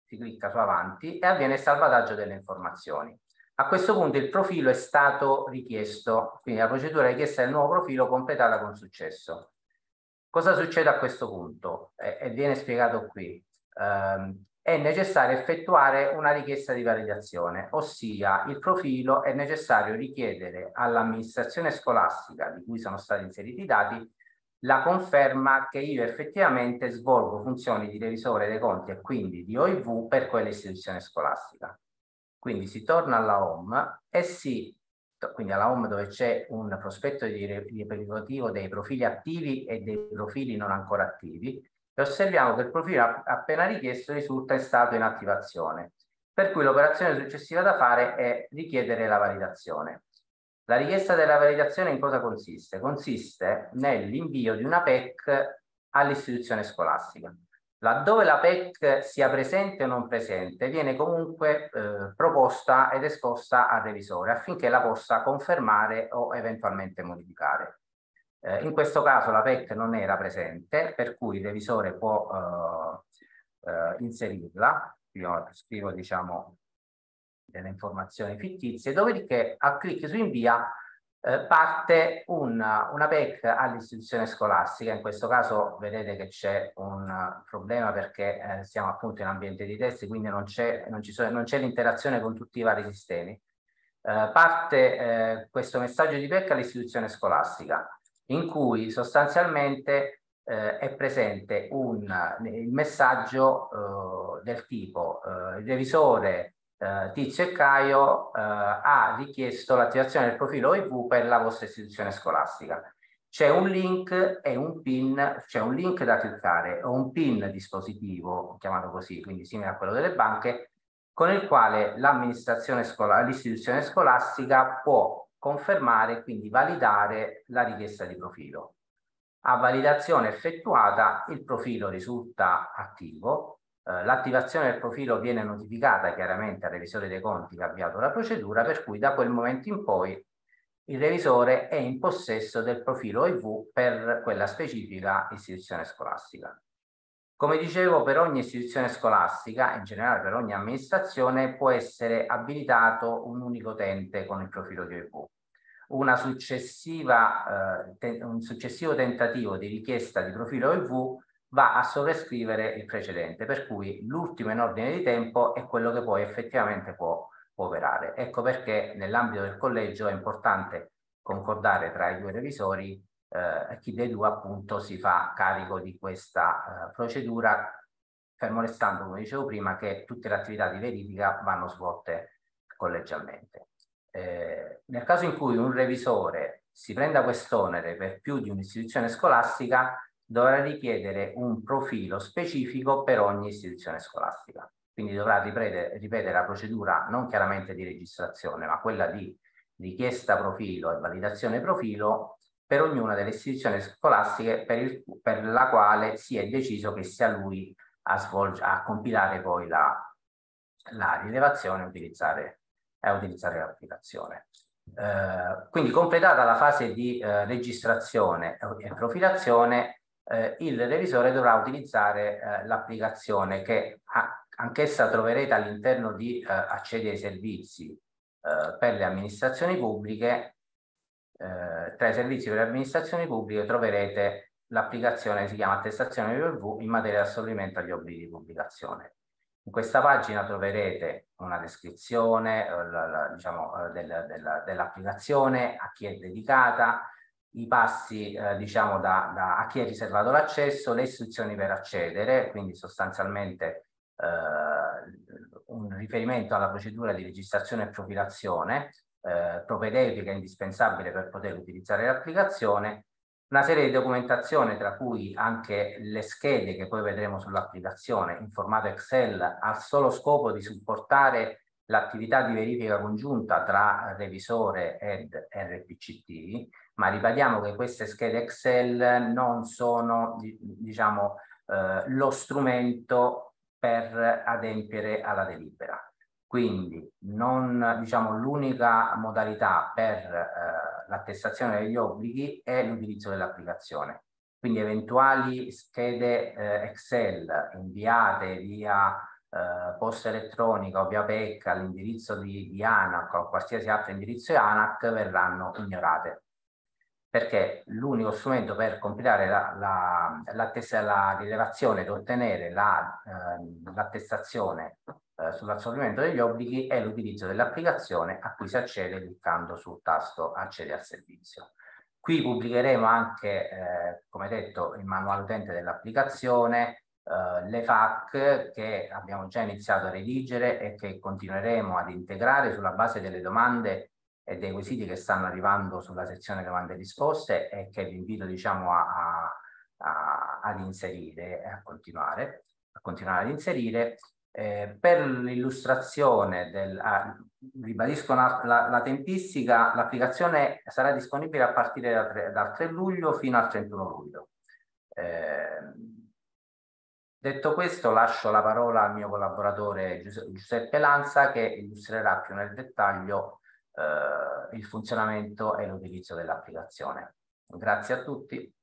si clicca su avanti e avviene il salvataggio delle informazioni. A questo punto il profilo è stato richiesto, quindi la procedura richiesta del nuovo profilo completata con successo. Cosa succede a questo punto? E, eh, e viene spiegato qui. Um, è necessario effettuare una richiesta di validazione, ossia il profilo è necessario richiedere all'amministrazione scolastica di cui sono stati inseriti i dati la conferma che io effettivamente svolgo funzioni di revisore dei conti e quindi di OIV per quell'istituzione scolastica. Quindi si torna alla home e si, quindi alla home dove c'è un prospetto di riepilogativo dei profili attivi e dei profili non ancora attivi e osserviamo che il profilo appena richiesto risulta in stato in attivazione, per cui l'operazione successiva da fare è richiedere la validazione. La richiesta della validazione in cosa consiste? Consiste nell'invio di una PEC all'istituzione scolastica. Laddove la PEC sia presente o non presente, viene comunque eh, proposta ed esposta al revisore affinché la possa confermare o eventualmente modificare. Eh, in questo caso la PEC non era presente, per cui il revisore può eh, eh inserirla. Io scrivo diciamo, delle informazioni fittizie, dopodiché a clic su invia eh, parte una, una PEC all'istituzione scolastica, in questo caso vedete che c'è un problema perché eh, siamo appunto in ambiente di test, quindi non c'è, l'interazione con tutti i vari sistemi. Eh, parte eh, questo messaggio di PEC all'istituzione scolastica, in cui sostanzialmente eh, è presente un, il messaggio eh, del tipo eh, il revisore eh, Tizio e Caio eh, ha richiesto l'attivazione del profilo OIV per la vostra istituzione scolastica. C'è un link e un pin, c'è un link da cliccare o un pin dispositivo, chiamato così, quindi simile a quello delle banche, con il quale l'amministrazione scolastica, l'istituzione scolastica può confermare, quindi validare la richiesta di profilo. A validazione effettuata il profilo risulta attivo eh, l'attivazione del profilo viene notificata chiaramente al revisore dei conti che ha avviato la procedura, per cui da quel momento in poi il revisore è in possesso del profilo OIV per quella specifica istituzione scolastica. Come dicevo, per ogni istituzione scolastica, in generale per ogni amministrazione, può essere abilitato un unico utente con il profilo di OIV. Eh, un successivo tentativo di richiesta di profilo OIV va a sovrascrivere il precedente, per cui l'ultimo in ordine di tempo è quello che poi effettivamente può, operare. Ecco perché nell'ambito del collegio è importante concordare tra i due revisori eh, chi dei due appunto si fa carico di questa eh, procedura, fermo restando, come dicevo prima, che tutte le attività di verifica vanno svolte collegialmente. Eh, nel caso in cui un revisore si prenda quest'onere per più di un'istituzione scolastica, dovrà richiedere un profilo specifico per ogni istituzione scolastica. Quindi dovrà ripetere, ripetere la procedura non chiaramente di registrazione, ma quella di richiesta profilo e validazione profilo per ognuna delle istituzioni scolastiche per, il, per la quale si è deciso che sia lui a, svolge, a compilare poi la, la rilevazione e utilizzare, e utilizzare l'applicazione. Eh, quindi completata la fase di eh, registrazione e profilazione, eh, il revisore dovrà utilizzare eh, l'applicazione che ha, anch'essa troverete all'interno di eh, accedi ai servizi eh, per le amministrazioni pubbliche. Eh, tra i servizi per le amministrazioni pubbliche troverete l'applicazione che si chiama attestazione PV in materia di assolvimento agli obblighi di pubblicazione. In questa pagina troverete una descrizione eh, diciamo, dell'applicazione, a chi è dedicata, i passi eh, diciamo da, da, a chi è riservato l'accesso, le istruzioni per accedere, quindi sostanzialmente eh, un riferimento alla procedura di registrazione e profilazione eh, propedeutica indispensabile per poter utilizzare l'applicazione, una serie di documentazione tra cui anche le schede che poi vedremo sull'applicazione in formato Excel al solo scopo di supportare l'attività di verifica congiunta tra revisore ed RPCT, ma ripetiamo che queste schede Excel non sono diciamo, eh, lo strumento per adempiere alla delibera. Quindi non, diciamo, l'unica modalità per eh, l'attestazione degli obblighi è l'utilizzo dell'applicazione. Quindi eventuali schede eh, Excel inviate via eh, posta elettronica o via PEC all'indirizzo di, di ANAC o a qualsiasi altro indirizzo ANAC verranno ignorate perché l'unico strumento per compilare la, la, la, la rilevazione ed ottenere ehm, l'attestazione eh, eh, sull'assolvimento degli obblighi è l'utilizzo dell'applicazione a cui si accede cliccando sul tasto accede al servizio. Qui pubblicheremo anche, eh, come detto, il manuale utente dell'applicazione, eh, le FAC che abbiamo già iniziato a redigere e che continueremo ad integrare sulla base delle domande e dei quesiti che stanno arrivando sulla sezione domande e risposte e che vi invito diciamo a, a, ad inserire e a continuare, a continuare ad inserire. Eh, per l'illustrazione ah, ribadisco la, la, la tempistica, l'applicazione sarà disponibile a partire da tre, dal 3 luglio fino al 31 luglio. Eh, Detto questo, lascio la parola al mio collaboratore Giuseppe Lanza che illustrerà più nel dettaglio eh, il funzionamento e l'utilizzo dell'applicazione. Grazie a tutti.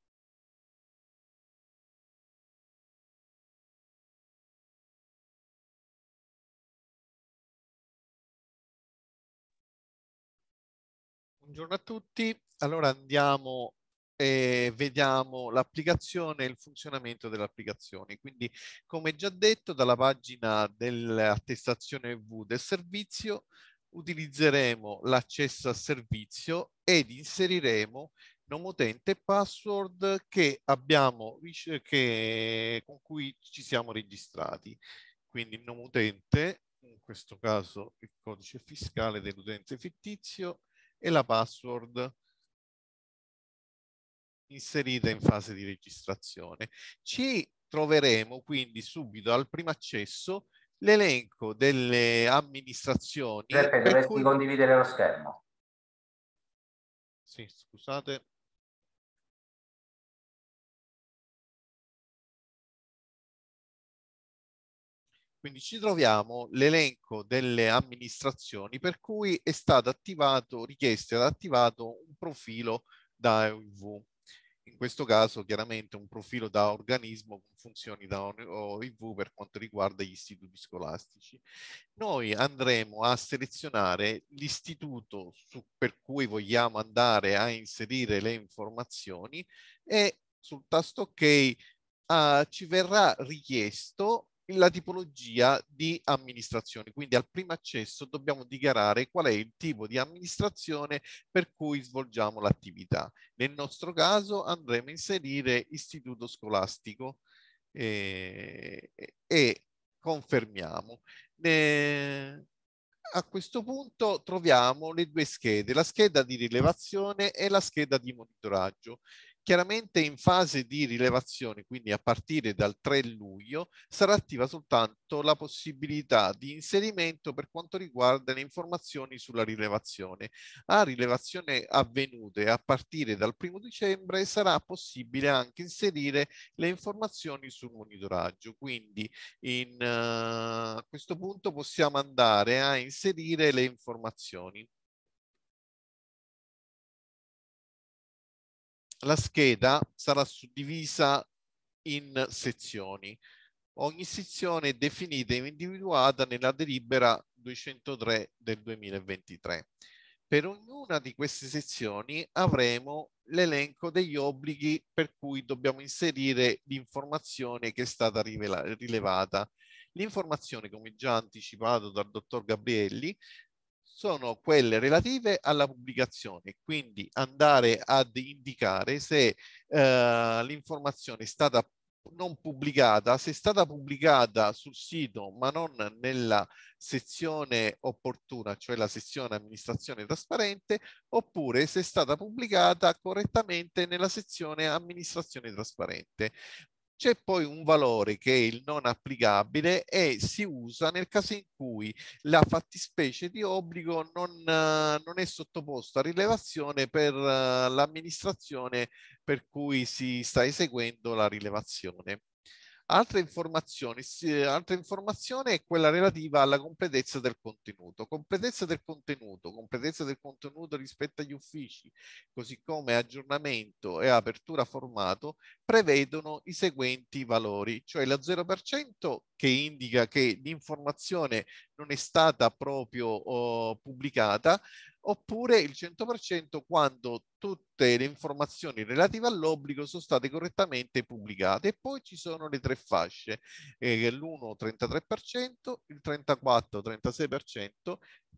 Buongiorno a tutti, allora andiamo e vediamo l'applicazione e il funzionamento dell'applicazione. Quindi, come già detto, dalla pagina dell'attestazione V del servizio utilizzeremo l'accesso al servizio ed inseriremo nome utente e password che abbiamo, che, con cui ci siamo registrati. Quindi il nome utente, in questo caso il codice fiscale dell'utente fittizio e la password inserita in fase di registrazione. Ci troveremo quindi subito al primo accesso l'elenco delle amministrazioni. Giuseppe, dovresti cui... condividere lo schermo. Sì, scusate. Quindi ci troviamo l'elenco delle amministrazioni per cui è stato attivato, richiesto ed attivato un profilo da EUV in questo caso chiaramente un profilo da organismo con funzioni da OIV per quanto riguarda gli istituti scolastici. Noi andremo a selezionare l'istituto per cui vogliamo andare a inserire le informazioni e sul tasto ok uh, ci verrà richiesto la tipologia di amministrazione. Quindi al primo accesso dobbiamo dichiarare qual è il tipo di amministrazione per cui svolgiamo l'attività. Nel nostro caso andremo a inserire istituto scolastico eh, e confermiamo. Ne eh, a questo punto troviamo le due schede, la scheda di rilevazione e la scheda di monitoraggio. Chiaramente in fase di rilevazione, quindi a partire dal 3 luglio, sarà attiva soltanto la possibilità di inserimento per quanto riguarda le informazioni sulla rilevazione. A rilevazione avvenute a partire dal 1 dicembre sarà possibile anche inserire le informazioni sul monitoraggio. Quindi in, uh, a questo punto possiamo andare a inserire le informazioni. la scheda sarà suddivisa in sezioni. Ogni sezione è definita e individuata nella delibera 203 del 2023. Per ognuna di queste sezioni avremo l'elenco degli obblighi per cui dobbiamo inserire l'informazione che è stata rilevata. L'informazione, come già anticipato dal dottor Gabrielli, sono quelle relative alla pubblicazione, quindi andare ad indicare se eh, l'informazione è stata non pubblicata, se è stata pubblicata sul sito ma non nella sezione opportuna, cioè la sezione amministrazione trasparente, oppure se è stata pubblicata correttamente nella sezione amministrazione trasparente. C'è poi un valore che è il non applicabile e si usa nel caso in cui la fattispecie di obbligo non, non è sottoposta a rilevazione per eh, l'amministrazione per cui si sta eseguendo la rilevazione. Altra informazione, altra informazione, è quella relativa alla completezza del contenuto. Completezza del contenuto, completezza del contenuto rispetto agli uffici, così come aggiornamento e apertura formato, prevedono i seguenti valori, cioè lo 0% che indica che l'informazione non è stata proprio oh, pubblicata, oppure il 100% quando tutte le informazioni relative all'obbligo sono state correttamente pubblicate. E poi ci sono le tre fasce, eh, l'1-33%, il 34-36%,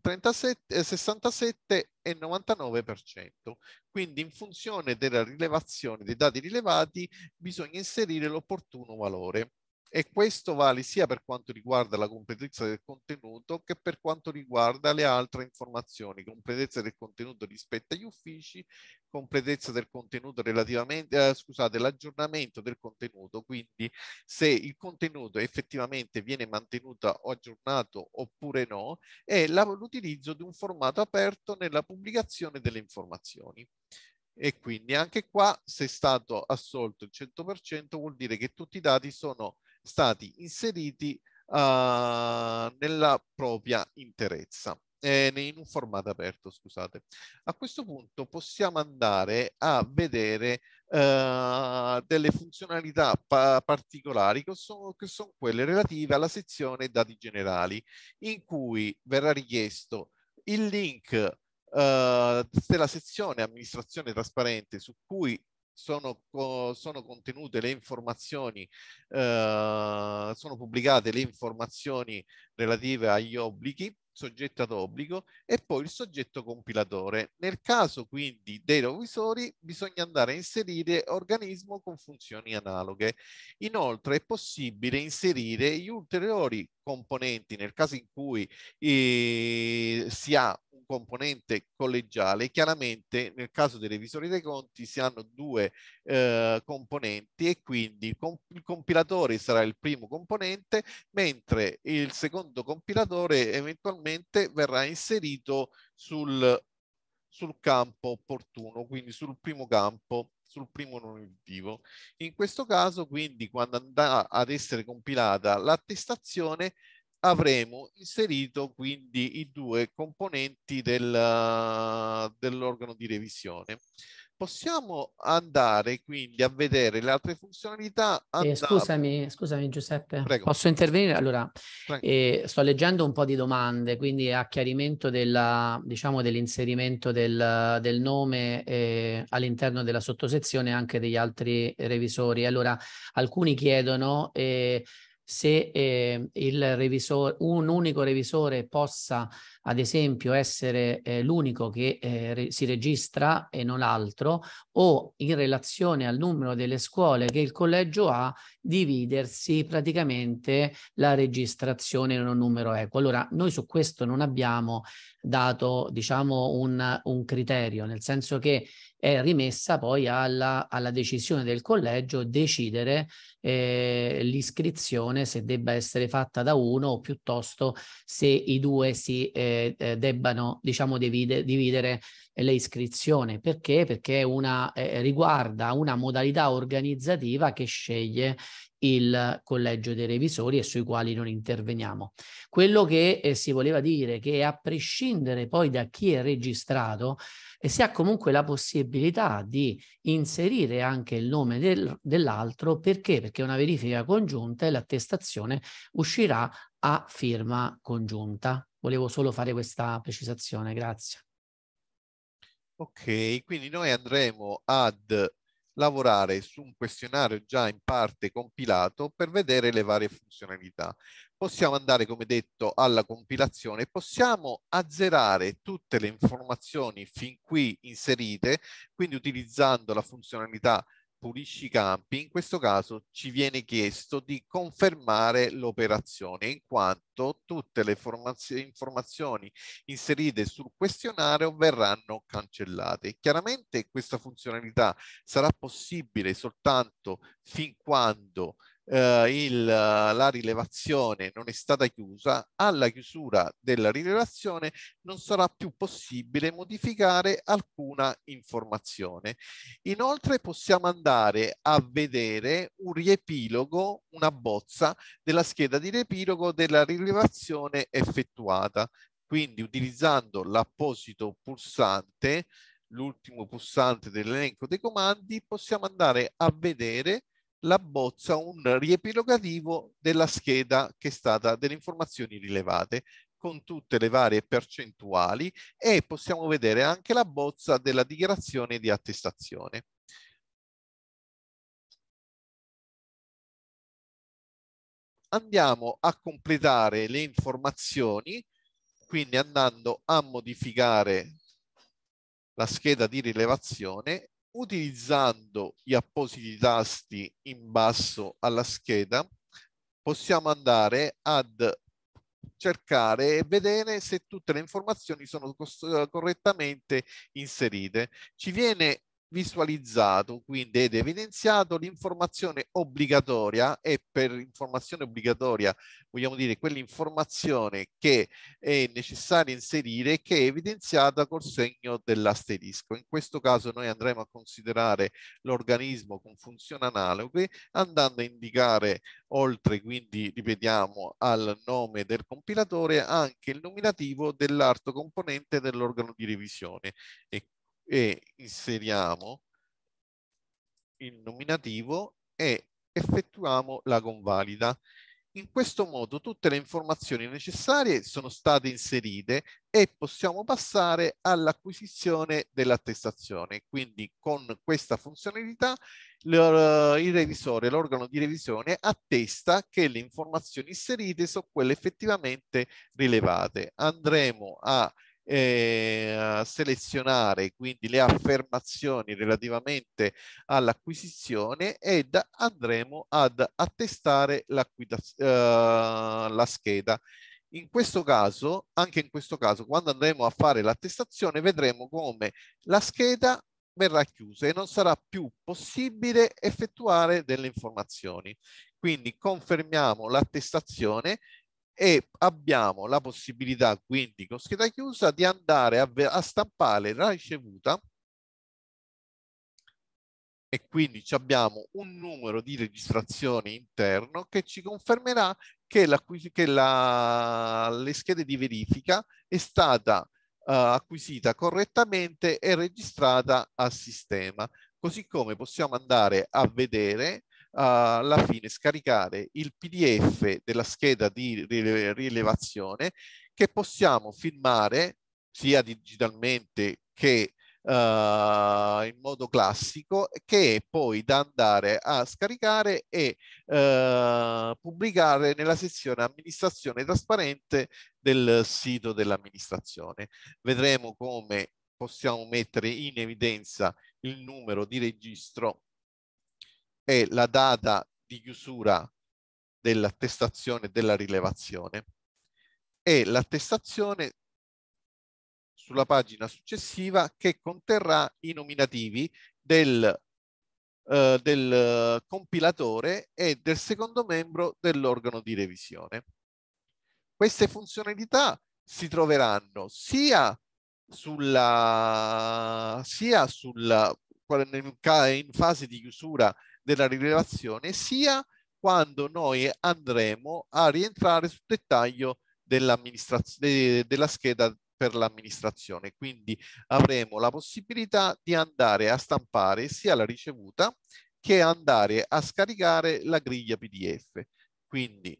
37, 67 e 99%. Quindi in funzione della rilevazione dei dati rilevati bisogna inserire l'opportuno valore e questo vale sia per quanto riguarda la completezza del contenuto che per quanto riguarda le altre informazioni. Completezza del contenuto rispetto agli uffici, completezza del contenuto relativamente, eh, scusate, l'aggiornamento del contenuto, quindi se il contenuto effettivamente viene mantenuto o aggiornato oppure no, e l'utilizzo di un formato aperto nella pubblicazione delle informazioni e quindi anche qua se è stato assolto il 100% vuol dire che tutti i dati sono stati inseriti uh, nella propria interezza eh, in un formato aperto, scusate. A questo punto possiamo andare a vedere uh, delle funzionalità pa particolari che sono, che sono quelle relative alla sezione dati generali, in cui verrà richiesto il link ah, della sezione amministrazione trasparente su cui sono, sono contenute le informazioni, eh, sono pubblicate le informazioni relative agli obblighi, soggetto ad obbligo e poi il soggetto compilatore. Nel caso quindi dei revisori bisogna andare a inserire organismo con funzioni analoghe. Inoltre è possibile inserire gli ulteriori componenti nel caso in cui eh, si ha un componente collegiale chiaramente nel caso dei revisori dei conti si hanno due eh, componenti e quindi il, comp il compilatore sarà il primo componente mentre il secondo compilatore eventualmente verrà inserito sul sul campo opportuno, quindi sul primo campo sul primo nominativo. In questo caso, quindi, quando andrà ad essere compilata l'attestazione, avremo inserito quindi i due componenti del, dell'organo di revisione. Possiamo andare quindi a vedere le altre funzionalità. Eh, scusami, scusami Giuseppe, Prego. posso intervenire? Allora, eh, sto leggendo un po' di domande, quindi a chiarimento della, diciamo, dell'inserimento del, del nome eh, all'interno della sottosezione anche degli altri revisori. Allora, alcuni chiedono eh, se eh, il revisore, un unico revisore possa, ad esempio, essere eh, l'unico che eh, re si registra e non l'altro, o in relazione al numero delle scuole che il collegio ha, dividersi praticamente la registrazione in un numero equo. Allora, noi su questo non abbiamo dato, diciamo, un, un criterio, nel senso che è rimessa poi alla, alla decisione del collegio decidere eh, l'iscrizione se debba essere fatta da uno o piuttosto se i due si eh, eh debbano diciamo divide, dividere eh, le iscrizioni. Perché? Perché una, eh, riguarda una modalità organizzativa che sceglie il collegio dei revisori e sui quali non interveniamo. Quello che eh, si voleva dire che a prescindere poi da chi è registrato, e si ha comunque la possibilità di inserire anche il nome del, dell'altro perché? Perché una verifica congiunta e l'attestazione uscirà a firma congiunta. Volevo solo fare questa precisazione, grazie. Ok, quindi noi andremo ad lavorare su un questionario già in parte compilato per vedere le varie funzionalità. Possiamo andare, come detto, alla compilazione e possiamo azzerare tutte le informazioni fin qui inserite, quindi utilizzando la funzionalità pulisci i campi, in questo caso ci viene chiesto di confermare l'operazione in quanto tutte le informazioni inserite sul questionario verranno cancellate. Chiaramente questa funzionalità sarà possibile soltanto fin quando eh, il, la rilevazione non è stata chiusa, alla chiusura della rilevazione non sarà più possibile modificare alcuna informazione. Inoltre possiamo andare a vedere un riepilogo, una bozza della scheda di riepilogo della rilevazione effettuata. Quindi utilizzando l'apposito pulsante, l'ultimo pulsante dell'elenco dei comandi, possiamo andare a vedere la bozza un riepilogativo della scheda che è stata delle informazioni rilevate con tutte le varie percentuali e possiamo vedere anche la bozza della dichiarazione di attestazione. Andiamo a completare le informazioni, quindi andando a modificare la scheda di rilevazione utilizzando gli appositi tasti in basso alla scheda possiamo andare ad cercare e vedere se tutte le informazioni sono correttamente inserite. Ci viene visualizzato quindi ed evidenziato l'informazione obbligatoria e per informazione obbligatoria vogliamo dire quell'informazione che è necessaria inserire che è evidenziata col segno dell'asterisco. In questo caso noi andremo a considerare l'organismo con funzioni analoghe andando a indicare oltre quindi ripetiamo al nome del compilatore anche il nominativo dell'arto componente dell'organo di revisione e e inseriamo il nominativo e effettuiamo la convalida. In questo modo tutte le informazioni necessarie sono state inserite e possiamo passare all'acquisizione dell'attestazione. Quindi con questa funzionalità il revisore, l'organo di revisione attesta che le informazioni inserite sono quelle effettivamente rilevate. Andremo a eh, selezionare quindi le affermazioni relativamente all'acquisizione ed andremo ad attestare la, eh, la scheda. In questo caso, anche in questo caso, quando andremo a fare l'attestazione vedremo come la scheda verrà chiusa e non sarà più possibile effettuare delle informazioni. Quindi confermiamo l'attestazione e abbiamo la possibilità quindi con scheda chiusa di andare a, a stampare la ricevuta e quindi abbiamo un numero di registrazione interno che ci confermerà che, la, che la, le schede di verifica è stata uh, acquisita correttamente e registrata al sistema. Così come possiamo andare a vedere alla fine scaricare il PDF della scheda di rilevazione che possiamo firmare sia digitalmente che uh, in modo classico, che è poi da andare a scaricare e uh, pubblicare nella sezione amministrazione trasparente del sito dell'amministrazione. Vedremo come possiamo mettere in evidenza il numero di registro è la data di chiusura dell'attestazione della rilevazione e l'attestazione sulla pagina successiva che conterrà i nominativi del, eh, del compilatore e del secondo membro dell'organo di revisione. Queste funzionalità si troveranno sia sulla sia sulla in, in fase di chiusura della rilevazione, sia quando noi andremo a rientrare sul dettaglio della, della scheda per l'amministrazione. Quindi avremo la possibilità di andare a stampare sia la ricevuta che andare a scaricare la griglia PDF. Quindi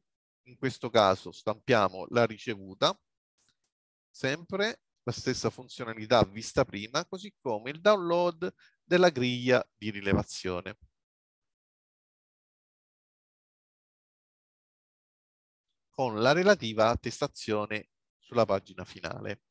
in questo caso stampiamo la ricevuta, sempre la stessa funzionalità vista prima, così come il download della griglia di rilevazione. con la relativa attestazione sulla pagina finale.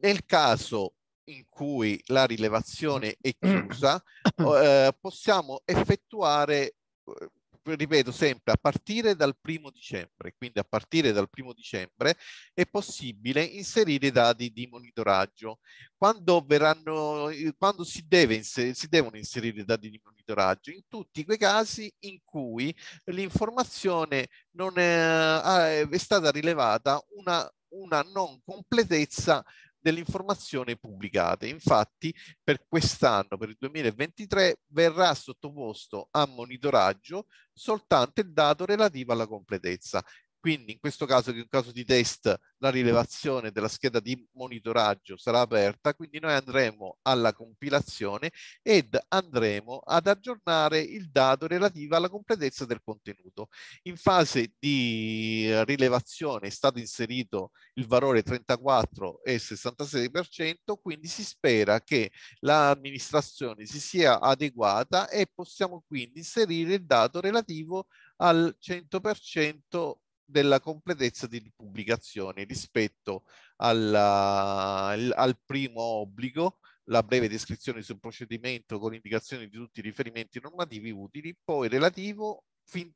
Nel caso in cui la rilevazione è chiusa, eh, possiamo effettuare, eh, ripeto sempre, a partire dal primo dicembre, quindi a partire dal primo dicembre è possibile inserire i dati di monitoraggio. Quando, verranno, eh, quando si, deve, si devono inserire i dati di monitoraggio? monitoraggio, in tutti quei casi in cui l'informazione non è, eh, eh, è stata rilevata una, una non completezza delle informazioni pubblicate. Infatti per quest'anno, per il 2023, verrà sottoposto a monitoraggio soltanto il dato relativo alla completezza quindi in questo caso, che è un caso di test, la rilevazione della scheda di monitoraggio sarà aperta, quindi noi andremo alla compilazione ed andremo ad aggiornare il dato relativo alla completezza del contenuto. In fase di rilevazione è stato inserito il valore 34 e 66%, quindi si spera che l'amministrazione si sia adeguata e possiamo quindi inserire il dato relativo al 100% della completezza di pubblicazione rispetto alla, al primo obbligo, la breve descrizione sul procedimento con indicazione di tutti i riferimenti normativi utili, poi relativo fin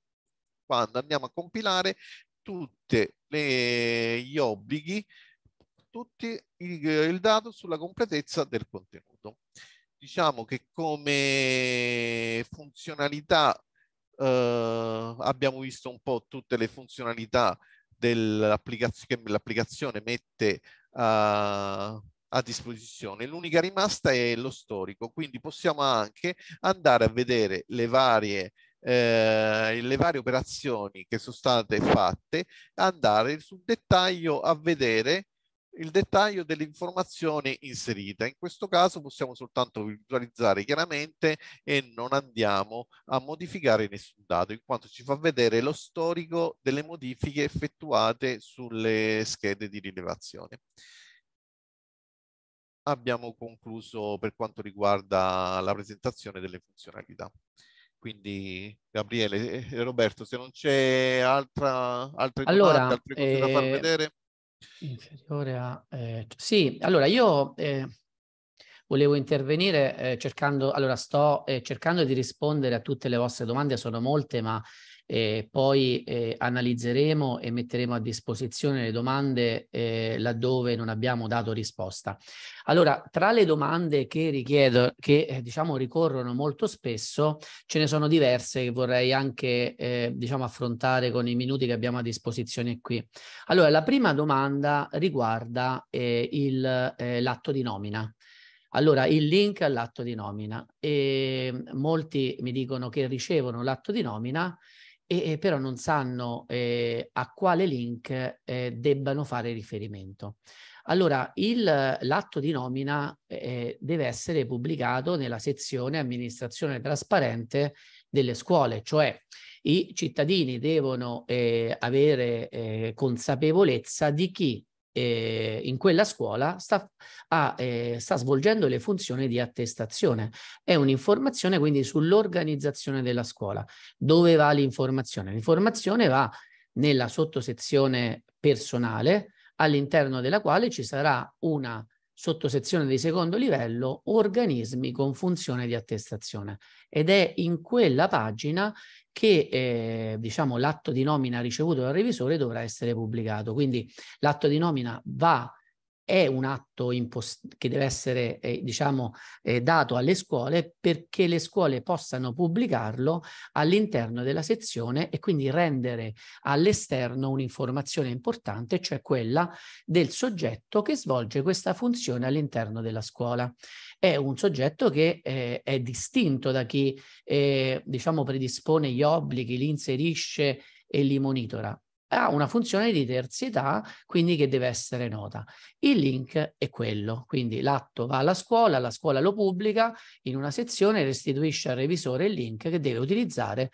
quando andiamo a compilare tutti gli obblighi, tutti il, il dato sulla completezza del contenuto. Diciamo che come funzionalità eh, abbiamo visto un po' tutte le funzionalità dell'applicazione che l'applicazione mette a, a disposizione. L'unica rimasta è lo storico, quindi possiamo anche andare a vedere le varie eh, le varie operazioni che sono state fatte, andare sul dettaglio a vedere il dettaglio delle informazioni inserite. In questo caso possiamo soltanto visualizzare chiaramente e non andiamo a modificare nessun dato, in quanto ci fa vedere lo storico delle modifiche effettuate sulle schede di rilevazione. Abbiamo concluso per quanto riguarda la presentazione delle funzionalità. Quindi Gabriele e Roberto, se non c'è altra, altre allora, domande, altre cose eh... da far eh, vedere Inferiore a... Eh, sì, allora io eh, volevo intervenire eh, cercando... Allora sto eh, cercando di rispondere a tutte le vostre domande, sono molte, ma eh, poi eh, analizzeremo e metteremo a disposizione le domande eh, laddove non abbiamo dato risposta. Allora, tra le domande che richiedo, che eh, diciamo ricorrono molto spesso, ce ne sono diverse che vorrei anche eh, diciamo affrontare con i minuti che abbiamo a disposizione qui. Allora, la prima domanda riguarda eh, l'atto di nomina. Allora, il link all'atto di nomina. E ehm, molti mi dicono che ricevono l'atto di nomina e, e però non sanno eh, a quale link eh, debbano fare riferimento. Allora, il, l'atto di nomina eh, deve essere pubblicato nella sezione amministrazione trasparente delle scuole, cioè i cittadini devono eh, avere eh, consapevolezza di chi eh, in quella scuola sta, ha, eh, sta, svolgendo le funzioni di attestazione. È un'informazione quindi sull'organizzazione della scuola. Dove va l'informazione? L'informazione va nella sottosezione personale all'interno della quale ci sarà una sottosezione di secondo livello, organismi con funzione di attestazione. Ed è in quella pagina che eh, diciamo, l'atto di nomina ricevuto dal revisore dovrà essere pubblicato. Quindi l'atto di nomina va è un atto impost- che deve essere eh, diciamo, eh, dato alle scuole perché le scuole possano pubblicarlo all'interno della sezione e quindi rendere all'esterno un'informazione importante, cioè quella del soggetto che svolge questa funzione all'interno della scuola. È un soggetto che eh, è distinto da chi eh, diciamo, predispone gli obblighi, li inserisce e li monitora ha una funzione di terzietà, quindi che deve essere nota. Il link è quello, quindi l'atto va alla scuola, la scuola lo pubblica in una sezione, restituisce al revisore il link che deve utilizzare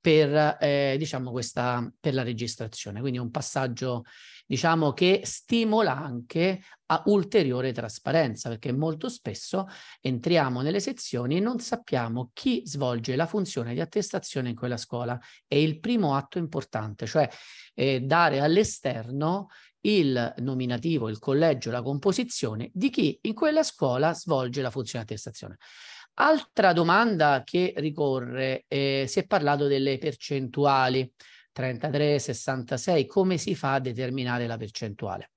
per, eh, diciamo questa, per la registrazione. Quindi un passaggio diciamo, che stimola anche a ulteriore trasparenza, perché molto spesso entriamo nelle sezioni e non sappiamo chi svolge la funzione di attestazione in quella scuola. È il primo atto importante, cioè eh, dare all'esterno il nominativo, il collegio, la composizione di chi in quella scuola svolge la funzione di attestazione. Altra domanda che ricorre, eh, si è parlato delle percentuali, 33, 66, come si fa a determinare la percentuale?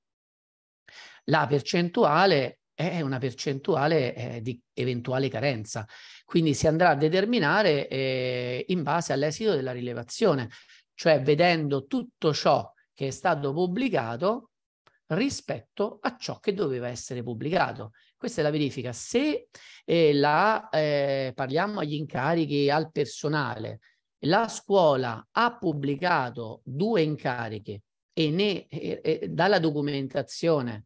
La percentuale è una percentuale eh, di eventuale carenza, quindi si andrà a determinare eh, in base all'esito della rilevazione, cioè vedendo tutto ciò che è stato pubblicato rispetto a ciò che doveva essere pubblicato. Questa è la verifica. Se eh, la eh, parliamo agli incarichi al personale, la scuola ha pubblicato due incarichi e, ne, e, eh, e eh, dalla documentazione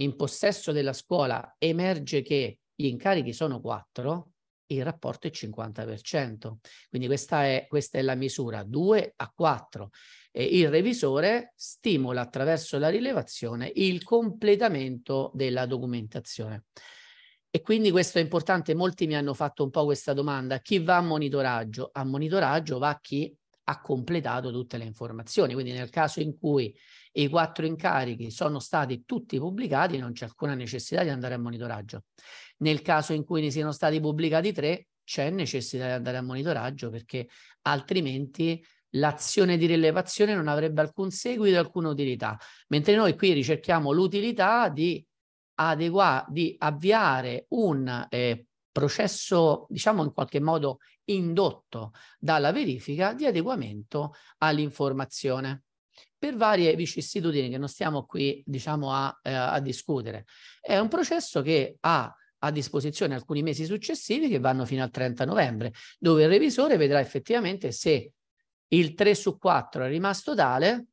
in possesso della scuola emerge che gli incarichi sono quattro, il rapporto è 50%. Quindi questa è, questa è la misura 2 a 4. E il revisore stimola attraverso la rilevazione il completamento della documentazione. E quindi questo è importante, molti mi hanno fatto un po' questa domanda, chi va a monitoraggio? A monitoraggio va chi ha completato tutte le informazioni, quindi nel caso in cui e i quattro incarichi sono stati tutti pubblicati, non c'è alcuna necessità di andare a monitoraggio. Nel caso in cui ne siano stati pubblicati tre, c'è necessità di andare a monitoraggio perché altrimenti l'azione di rilevazione non avrebbe alcun seguito alcuna utilità. Mentre noi qui ricerchiamo l'utilità di, adegua- di avviare un eh, processo, diciamo in qualche modo indotto dalla verifica di adeguamento all'informazione per varie vicissitudini che non stiamo qui, diciamo, a, eh, a discutere. È un processo che ha a disposizione alcuni mesi successivi che vanno fino al 30 novembre, dove il revisore vedrà effettivamente se il 3 su 4 è rimasto tale,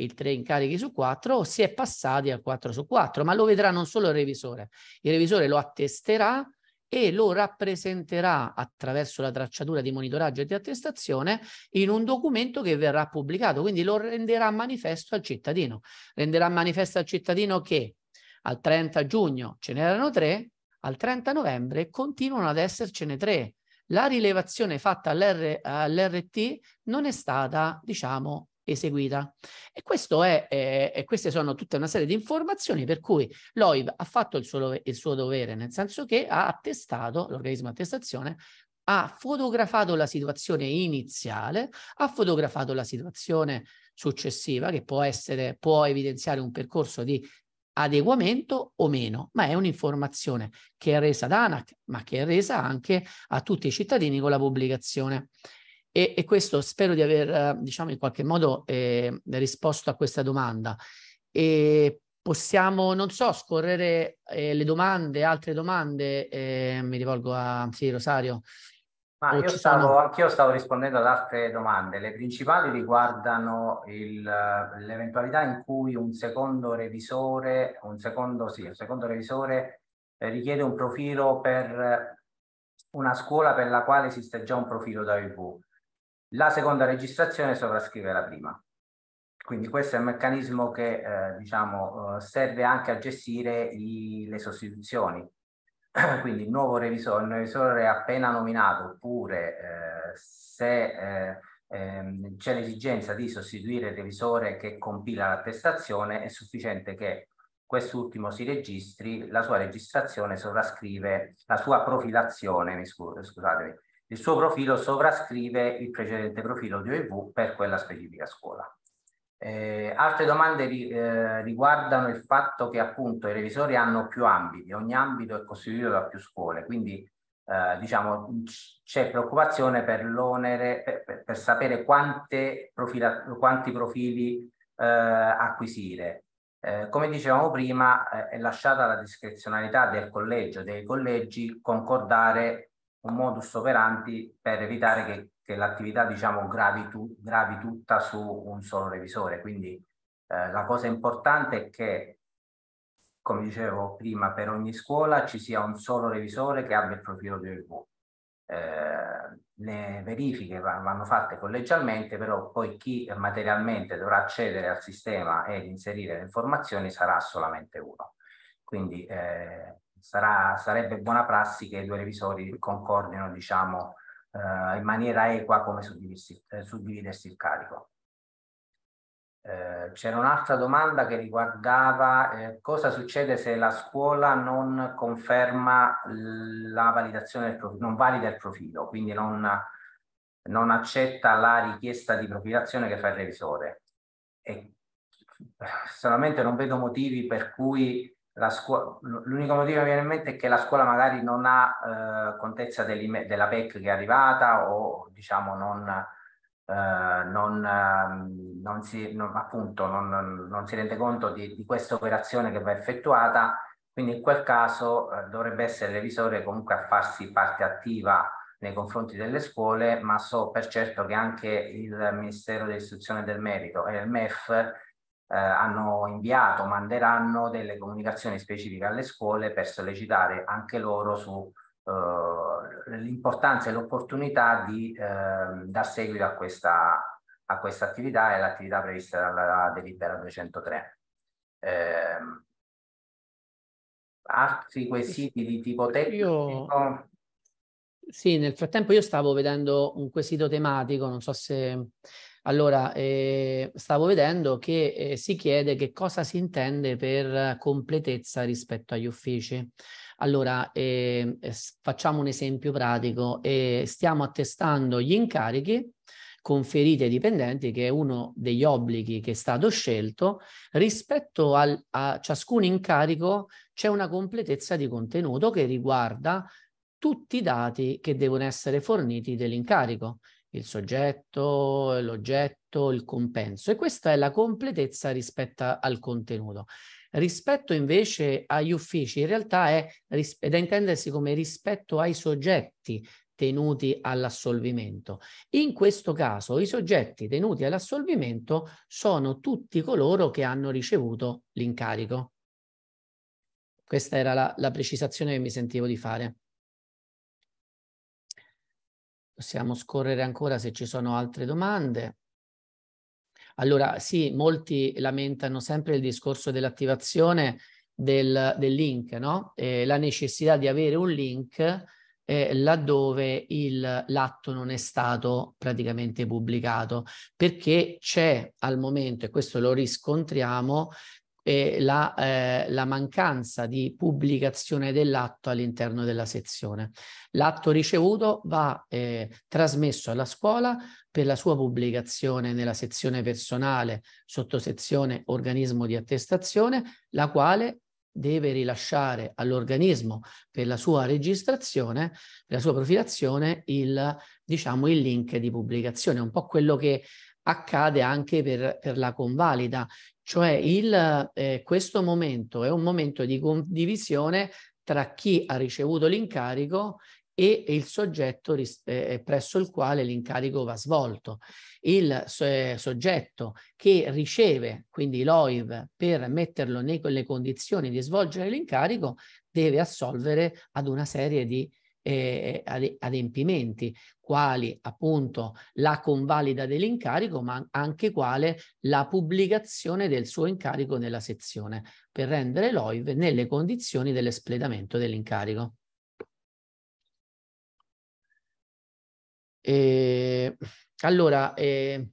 il 3 incarichi su 4 o si è passati al 4 su 4, ma lo vedrà non solo il revisore, il revisore lo attesterà e lo rappresenterà attraverso la tracciatura di monitoraggio e di attestazione in un documento che verrà pubblicato, quindi lo renderà manifesto al cittadino. Renderà manifesto al cittadino che al 30 giugno ce n'erano tre, al 30 novembre continuano ad essercene tre. La rilevazione fatta all'RT non è stata, diciamo, eseguita. E, è, eh, e queste sono tutta una serie di informazioni per cui l'OIV ha fatto il suo, il suo dovere, nel senso che ha attestato, l'organismo attestazione, ha fotografato la situazione iniziale, ha fotografato la situazione successiva, che può, essere, può evidenziare un percorso di adeguamento o meno, ma è un'informazione che è resa ad ANAC, ma che è resa anche a tutti i cittadini con la pubblicazione. E, e questo spero di aver, diciamo, in qualche modo eh, risposto a questa domanda. E possiamo, non so, scorrere eh, le domande, altre domande, eh, mi rivolgo a sì, Rosario. Ma io stavo, anch'io stavo rispondendo ad altre domande. Le principali riguardano l'eventualità in cui un secondo revisore, un secondo, sì, un secondo revisore eh, richiede un profilo per una scuola per la quale esiste già un profilo da EV la seconda registrazione sovrascrive la prima. Quindi questo è un meccanismo che eh, diciamo, eh, serve anche a gestire i, le sostituzioni. Quindi il nuovo revisore, il revisore appena nominato oppure eh, se eh, ehm, c'è l'esigenza di sostituire il revisore che compila l'attestazione è sufficiente che quest'ultimo si registri, la sua registrazione sovrascrive, la sua profilazione, scusatemi, il suo profilo sovrascrive il precedente profilo di OIV per quella specifica scuola. Eh, altre domande ri, eh, riguardano il fatto che appunto i revisori hanno più ambiti, ogni ambito è costituito da più scuole, quindi eh, diciamo c'è preoccupazione per l'onere, per, per, per, sapere profila, quanti profili eh, acquisire. Eh, come dicevamo prima, eh, è lasciata la discrezionalità del collegio, dei collegi, concordare un modus operandi per evitare che, che l'attività diciamo, gravi, tu, gravi, tutta su un solo revisore. Quindi eh, la cosa importante è che, come dicevo prima, per ogni scuola ci sia un solo revisore che abbia il profilo di review. Eh, le verifiche vanno fatte collegialmente, però poi chi materialmente dovrà accedere al sistema ed inserire le informazioni sarà solamente uno. Quindi eh, sarà, sarebbe buona prassi che i due revisori concordino diciamo, eh, in maniera equa come suddividersi, eh, suddividersi il carico. Eh, C'era un'altra domanda che riguardava eh, cosa succede se la scuola non conferma la validazione del profilo, non valida il profilo, quindi non, non accetta la richiesta di profilazione che fa il revisore. E, solamente non vedo motivi per cui l'unico motivo che mi viene in mente è che la scuola magari non ha eh, contezza della PEC che è arrivata o diciamo non, eh, non, ehm, non, si, non appunto, non, si rende conto di, di questa operazione che va effettuata, quindi in quel caso eh, dovrebbe essere l'evisore comunque a farsi parte attiva nei confronti delle scuole, ma so per certo che anche il Ministero dell'Istruzione del Merito e il MEF eh, hanno inviato, manderanno delle comunicazioni specifiche alle scuole per sollecitare anche loro su eh, l'importanza e l'opportunità di eh, dar seguito a questa, a questa attività e all'attività prevista dalla delibera 203. Eh, altri quesiti di tipo tecnico? Io... Sì, nel frattempo io stavo vedendo un quesito tematico, non so se allora, eh, stavo vedendo che eh, si chiede che cosa si intende per completezza rispetto agli uffici. Allora, ehm, eh, facciamo un esempio pratico. Eh, stiamo attestando gli incarichi conferiti ai dipendenti, che è uno degli obblighi che è stato scelto, rispetto al, a ciascun incarico c'è una completezza di contenuto che riguarda tutti i dati che devono essere forniti dell'incarico il soggetto, l'oggetto, il compenso. E questa è la completezza rispetto al contenuto. Rispetto invece agli uffici, in realtà è, è da intendersi come rispetto ai soggetti tenuti all'assolvimento. In questo caso i soggetti tenuti all'assolvimento sono tutti coloro che hanno ricevuto l'incarico. Questa era la, la precisazione che mi sentivo di fare. Possiamo scorrere ancora se ci sono altre domande. Allora, sì, molti lamentano sempre il discorso dell'attivazione del, del, link, no? Eh, la necessità di avere un link eh, laddove l'atto non è stato praticamente pubblicato, perché c'è al momento, e questo lo riscontriamo, eh, la, eh, la, mancanza di pubblicazione dell'atto all'interno della sezione. L'atto ricevuto va eh, trasmesso alla scuola per la sua pubblicazione nella sezione personale, sottosezione organismo di attestazione, la quale deve rilasciare all'organismo per la sua registrazione, per la sua profilazione, il, diciamo, il link di pubblicazione. È un po' quello che accade anche per, per la convalida. Cioè il, eh, questo momento è un momento di condivisione tra chi ha ricevuto l'incarico e il soggetto ris- eh, eh, presso il quale l'incarico va svolto. Il so- eh, soggetto che riceve, quindi l'OIV, per metterlo nelle condizioni di svolgere l'incarico, deve assolvere ad una serie di eh, adempimenti, quali appunto la convalida dell'incarico, ma anche quale la pubblicazione del suo incarico nella sezione, per rendere l'OIV nelle condizioni dell'espletamento dell'incarico. Eh, allora, eh,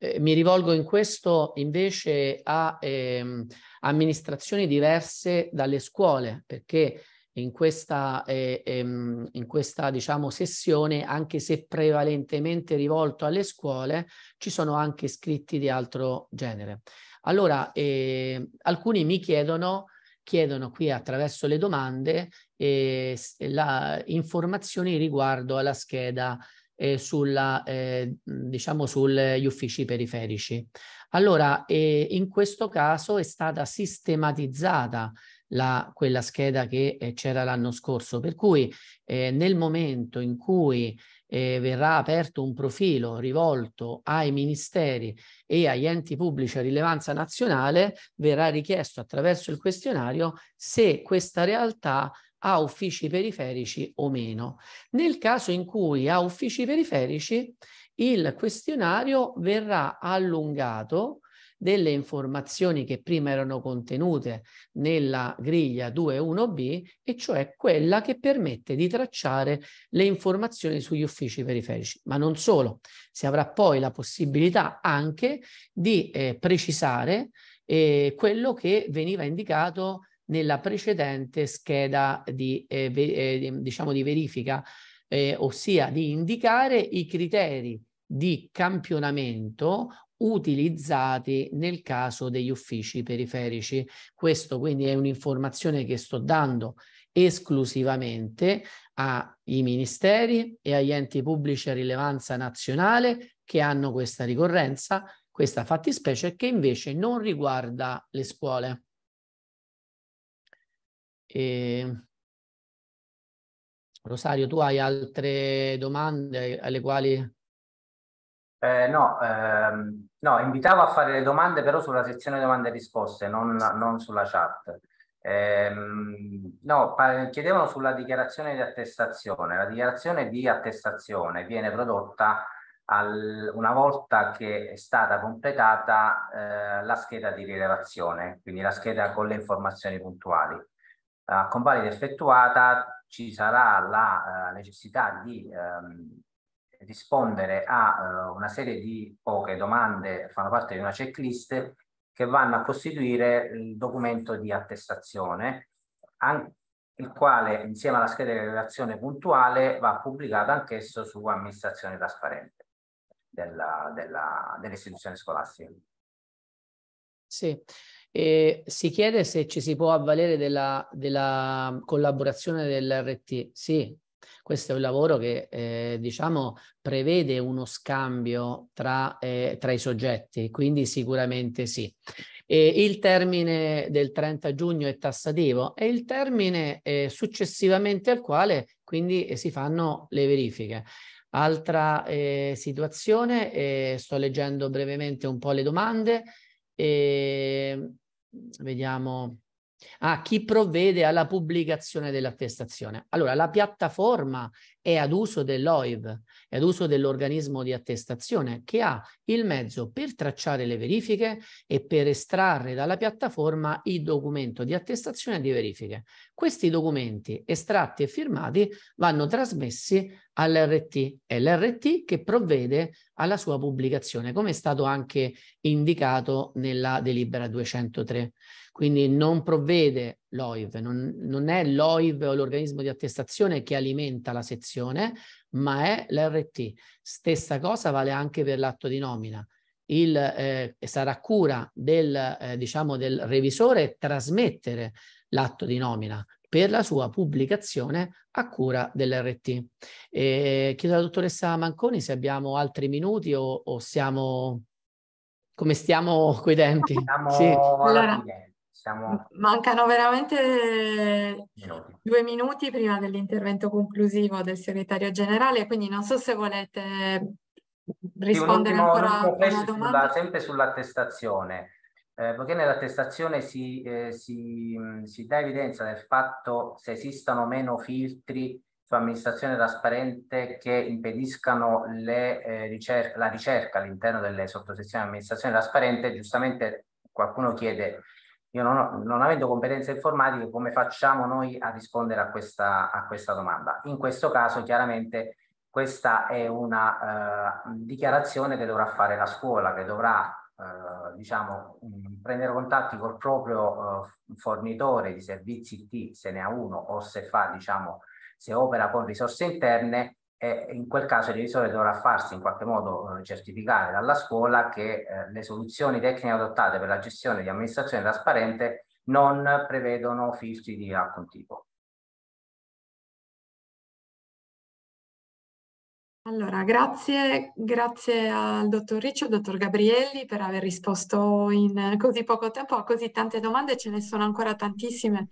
eh, mi rivolgo in questo invece a ehm, amministrazioni diverse dalle scuole, perché in questa, eh, ehm, in questa diciamo, sessione, anche se prevalentemente rivolto alle scuole, ci sono anche scritti di altro genere. Allora, eh, alcuni mi chiedono, chiedono qui attraverso le domande, eh, la, informazioni riguardo alla scheda eh, sulla, eh, diciamo sugli uffici periferici. Allora, eh, in questo caso è stata sistematizzata la, quella scheda che eh, c'era l'anno scorso. Per cui eh, nel momento in cui eh, verrà aperto un profilo rivolto ai ministeri e agli enti pubblici a rilevanza nazionale, verrà richiesto attraverso il questionario se questa realtà ha uffici periferici o meno. Nel caso in cui ha uffici periferici, il questionario verrà allungato delle informazioni che prima erano contenute nella griglia 2.1b, e cioè quella che permette di tracciare le informazioni sugli uffici periferici. Ma non solo, si avrà poi la possibilità anche di eh, precisare eh, quello che veniva indicato nella precedente scheda di, eh, ve, eh, diciamo di verifica, eh, ossia di indicare i criteri di campionamento utilizzati nel caso degli uffici periferici. Questo quindi è un'informazione che sto dando esclusivamente ai ministeri e agli enti pubblici a rilevanza nazionale che hanno questa ricorrenza, questa fattispecie che invece non riguarda le scuole. E... Ehm, Rosario, tu hai altre domande alle quali eh, no, ehm, no, invitavo a fare le domande però sulla sezione domande e risposte, non, non sulla chat. Eh, no, chiedevano sulla dichiarazione di attestazione. La dichiarazione di attestazione viene prodotta al, una volta che è stata completata eh, la scheda di rilevazione, quindi la scheda con le informazioni puntuali. A convalida effettuata ci sarà la eh, necessità di ehm, rispondere a eh, una serie di poche domande, fanno parte di una checklist che vanno a costituire il documento di attestazione, il quale insieme alla scheda di relazione puntuale va pubblicato anch'esso su amministrazione trasparente dell'istituzione dell scolastica. Sì, e si chiede se ci si può avvalere della, della collaborazione dell'RT. Sì, questo è un lavoro che eh, diciamo prevede uno scambio tra, eh, tra i soggetti, quindi sicuramente sì. E il termine del 30 giugno è tassativo, è il termine eh, successivamente al quale quindi eh, si fanno le verifiche. Altra eh, situazione, eh, sto leggendo brevemente un po' le domande, ehm, vediamo a chi provvede alla pubblicazione dell'attestazione? Allora, la piattaforma è ad uso dell'OIV, è ad uso dell'organismo di attestazione che ha il mezzo per tracciare le verifiche e per estrarre dalla piattaforma il documento di attestazione e di verifiche. Questi documenti estratti e firmati vanno trasmessi all'RT, è l'RT che provvede alla sua pubblicazione, come è stato anche indicato nella delibera 203. Quindi non provvede l'OIV. Non, non è l'OIV o l'organismo di attestazione che alimenta la sezione, ma è l'RT. Stessa cosa vale anche per l'atto di nomina. Il, eh, sarà cura del, eh, diciamo del revisore trasmettere l'atto di nomina per la sua pubblicazione a cura dell'RT. E chiedo alla dottoressa Manconi se abbiamo altri minuti o, o siamo come stiamo coi tempi. Siamo sì. allora, siamo... Mancano veramente minuti. due minuti prima dell'intervento conclusivo del segretario generale, quindi non so se volete rispondere sì, un ultimo, ancora un a una domanda. Sulla, sempre sull'attestazione, eh, perché nell'attestazione si, eh, si, mm, si dà evidenza del fatto se esistano o meno filtri su amministrazione trasparente che impediscano le, eh, ricer la ricerca all'interno delle sottosezioni di amministrazione trasparente, giustamente qualcuno chiede io non, ho, non, avendo competenze informatiche, come facciamo noi a rispondere a questa, a questa domanda? In questo caso, chiaramente, questa è una eh, dichiarazione che dovrà fare la scuola, che dovrà eh, diciamo, mm, prendere contatti col proprio eh, fornitore di servizi IT, se ne ha uno, o se fa, diciamo, se opera con risorse interne, e in quel caso il revisore dovrà farsi in qualche modo eh, certificare dalla scuola che eh, le soluzioni tecniche adottate per la gestione di amministrazione trasparente non prevedono filtri di alcun tipo. Allora, grazie, grazie al dottor Riccio, al dottor Gabrielli per aver risposto in così poco tempo a così tante domande, ce ne sono ancora tantissime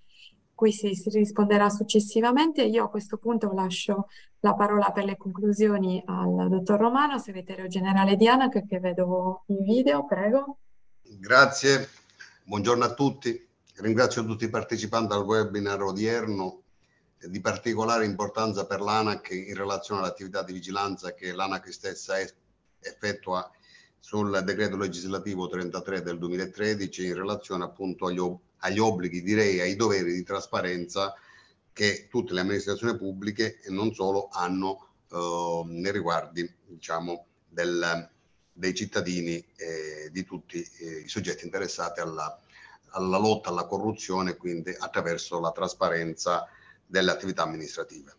cui si, si, risponderà successivamente. Io a questo punto lascio la parola per le conclusioni al dottor Romano, segretario generale di ANAC, che vedo in video, prego. Grazie, buongiorno a tutti. Ringrazio tutti i partecipanti al webinar odierno di particolare importanza per l'ANAC in relazione all'attività di vigilanza che l'ANAC stessa effettua sul decreto legislativo 33 del 2013 in relazione appunto agli, ob agli obblighi, direi ai doveri di trasparenza che tutte le amministrazioni pubbliche e non solo hanno eh, nei riguardi diciamo, del, dei cittadini e di tutti eh, i soggetti interessati alla, alla lotta alla corruzione, quindi attraverso la trasparenza delle attività amministrative.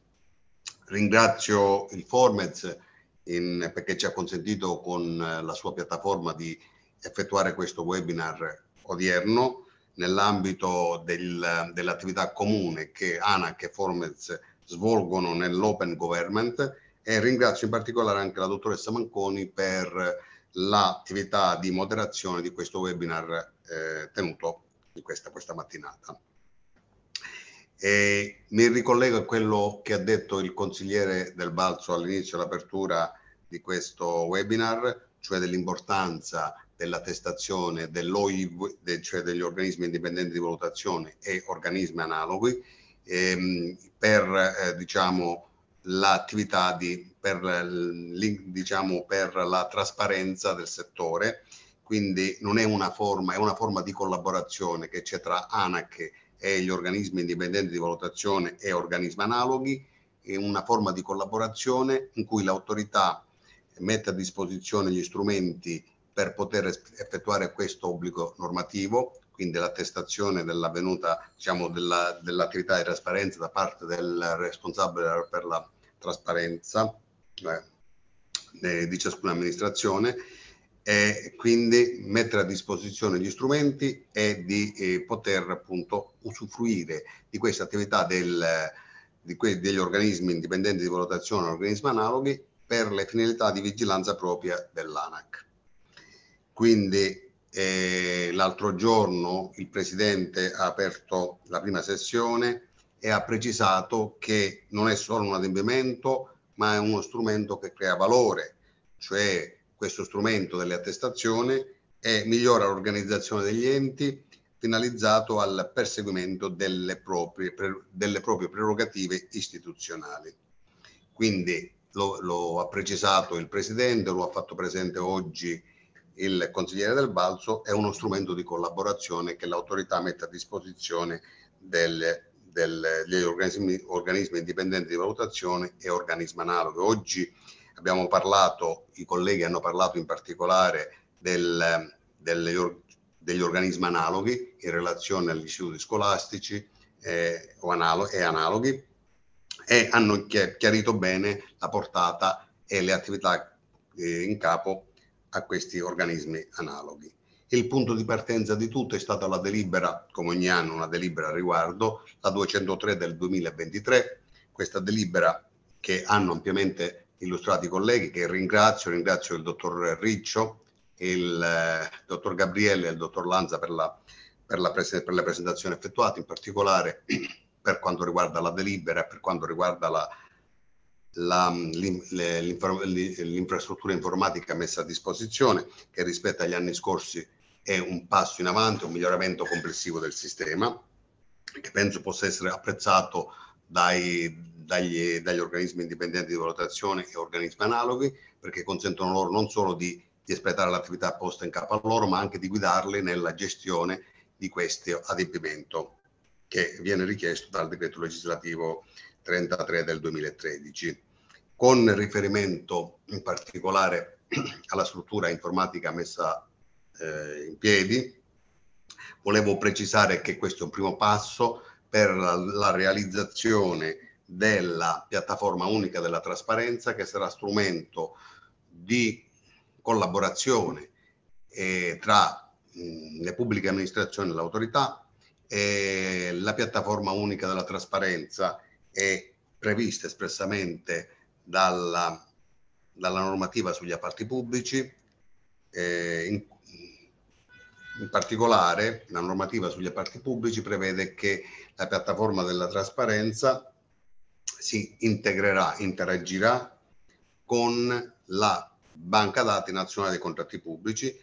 Ringrazio il Formez in, perché ci ha consentito con la sua piattaforma di effettuare questo webinar odierno nell'ambito del, dell'attività comune che ANAC e Formez svolgono nell'open government e ringrazio in particolare anche la dottoressa Manconi per l'attività di moderazione di questo webinar eh, tenuto in questa, questa mattinata. E mi ricollego a quello che ha detto il consigliere del Balzo all'inizio dell'apertura di questo webinar, cioè dell'importanza dell'attestazione dell'OIV, de, cioè degli organismi indipendenti di valutazione e organismi analoghi, ehm, per eh, diciamo, l'attività di, per, diciamo, per la trasparenza del settore. Quindi non è una forma, è una forma di collaborazione che c'è tra ANAC e gli organismi indipendenti di valutazione e organismi analoghi, è una forma di collaborazione in cui l'autorità mette a disposizione gli strumenti per poter effettuare questo obbligo normativo, quindi l'attestazione dell'avvenuta diciamo, della, dell'attività di trasparenza da parte del responsabile per la trasparenza eh, di ciascuna amministrazione e quindi mettere a disposizione gli strumenti e di eh, poter appunto usufruire di questa attività del, di que- degli organismi indipendenti di valutazione, organismi analoghi, per le finalità di vigilanza propria dell'ANAC. Quindi eh, l'altro giorno il Presidente ha aperto la prima sessione e ha precisato che non è solo un adempimento, ma è uno strumento che crea valore, cioè questo strumento delle attestazioni e migliora l'organizzazione degli enti finalizzato al perseguimento delle proprie, delle proprie prerogative istituzionali. Quindi lo, lo, ha precisato il Presidente, lo ha fatto presente oggi il consigliere del balzo è uno strumento di collaborazione che l'autorità mette a disposizione del, del, degli organismi, organismi, indipendenti di valutazione e organismi analoghi. Oggi abbiamo parlato, i colleghi hanno parlato in particolare del, delle, degli organismi analoghi in relazione agli istituti scolastici eh, analo e analoghi e hanno chiarito bene la portata e le attività eh, in capo a questi organismi analoghi. Il punto di partenza di tutto è stata la delibera, come ogni anno una delibera a riguardo, la 203 del 2023, questa delibera che hanno ampiamente illustrato i colleghi, che ringrazio, ringrazio il dottor Riccio, il eh, dottor Gabriele e il dottor Lanza per la, per la, pres per la presentazione effettuata, in particolare per quanto riguarda la delibera, per quanto riguarda la, l'infrastruttura informatica messa a disposizione che rispetto agli anni scorsi è un passo in avanti, un miglioramento complessivo del sistema che penso possa essere apprezzato dai, dagli, dagli, organismi indipendenti di valutazione e organismi analoghi perché consentono loro non solo di, di espletare l'attività posta in capo a loro ma anche di guidarli nella gestione di questo adempimento che viene richiesto dal decreto legislativo 33 del 2013 con riferimento in particolare alla struttura informatica messa eh, in piedi. Volevo precisare che questo è un primo passo per la, la realizzazione della piattaforma unica della trasparenza che sarà strumento di collaborazione eh, tra mh, le pubbliche amministrazioni e l'autorità. Eh, la piattaforma unica della trasparenza è prevista espressamente dalla, dalla normativa sugli appalti pubblici, eh, in, in particolare la normativa sugli appalti pubblici prevede che la piattaforma della trasparenza si integrerà, interagirà con la banca dati nazionale dei contratti pubblici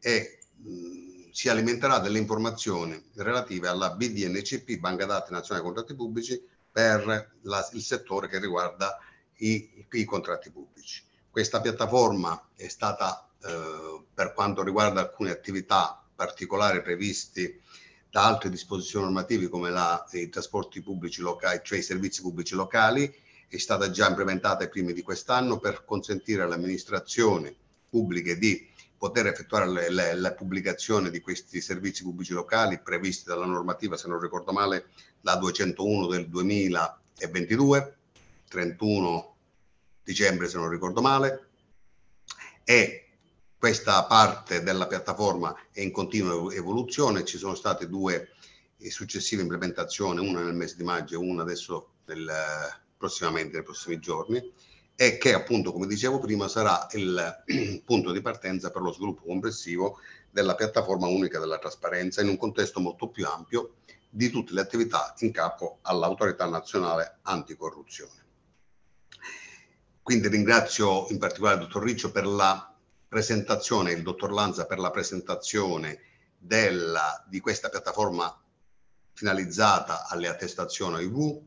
e mh, si alimenterà delle informazioni relative alla BDNCP, Banca Dati Nazionale dei Contratti Pubblici, per la, il settore che riguarda i, i contratti pubblici. Questa piattaforma è stata, eh, per quanto riguarda alcune attività particolari previste da altre disposizioni normative come la, i trasporti pubblici locali, cioè i servizi pubblici locali, è stata già implementata ai primi di quest'anno per consentire alle amministrazioni pubbliche di poter effettuare le, le, la pubblicazione di questi servizi pubblici locali previsti dalla normativa, se non ricordo male, la 201 del 2022 31 dicembre se non ricordo male e questa parte della piattaforma è in continua evoluzione, ci sono state due eh, successive implementazioni, una nel mese di maggio e una adesso nel, prossimamente, nei prossimi giorni, e che appunto, come dicevo prima, sarà il punto di partenza per lo sviluppo complessivo della piattaforma unica della trasparenza in un contesto molto più ampio di tutte le attività in capo all'autorità nazionale anticorruzione. Quindi ringrazio in particolare il dottor Riccio per la presentazione, il dottor Lanza per la presentazione della, di questa piattaforma finalizzata alle attestazioni IV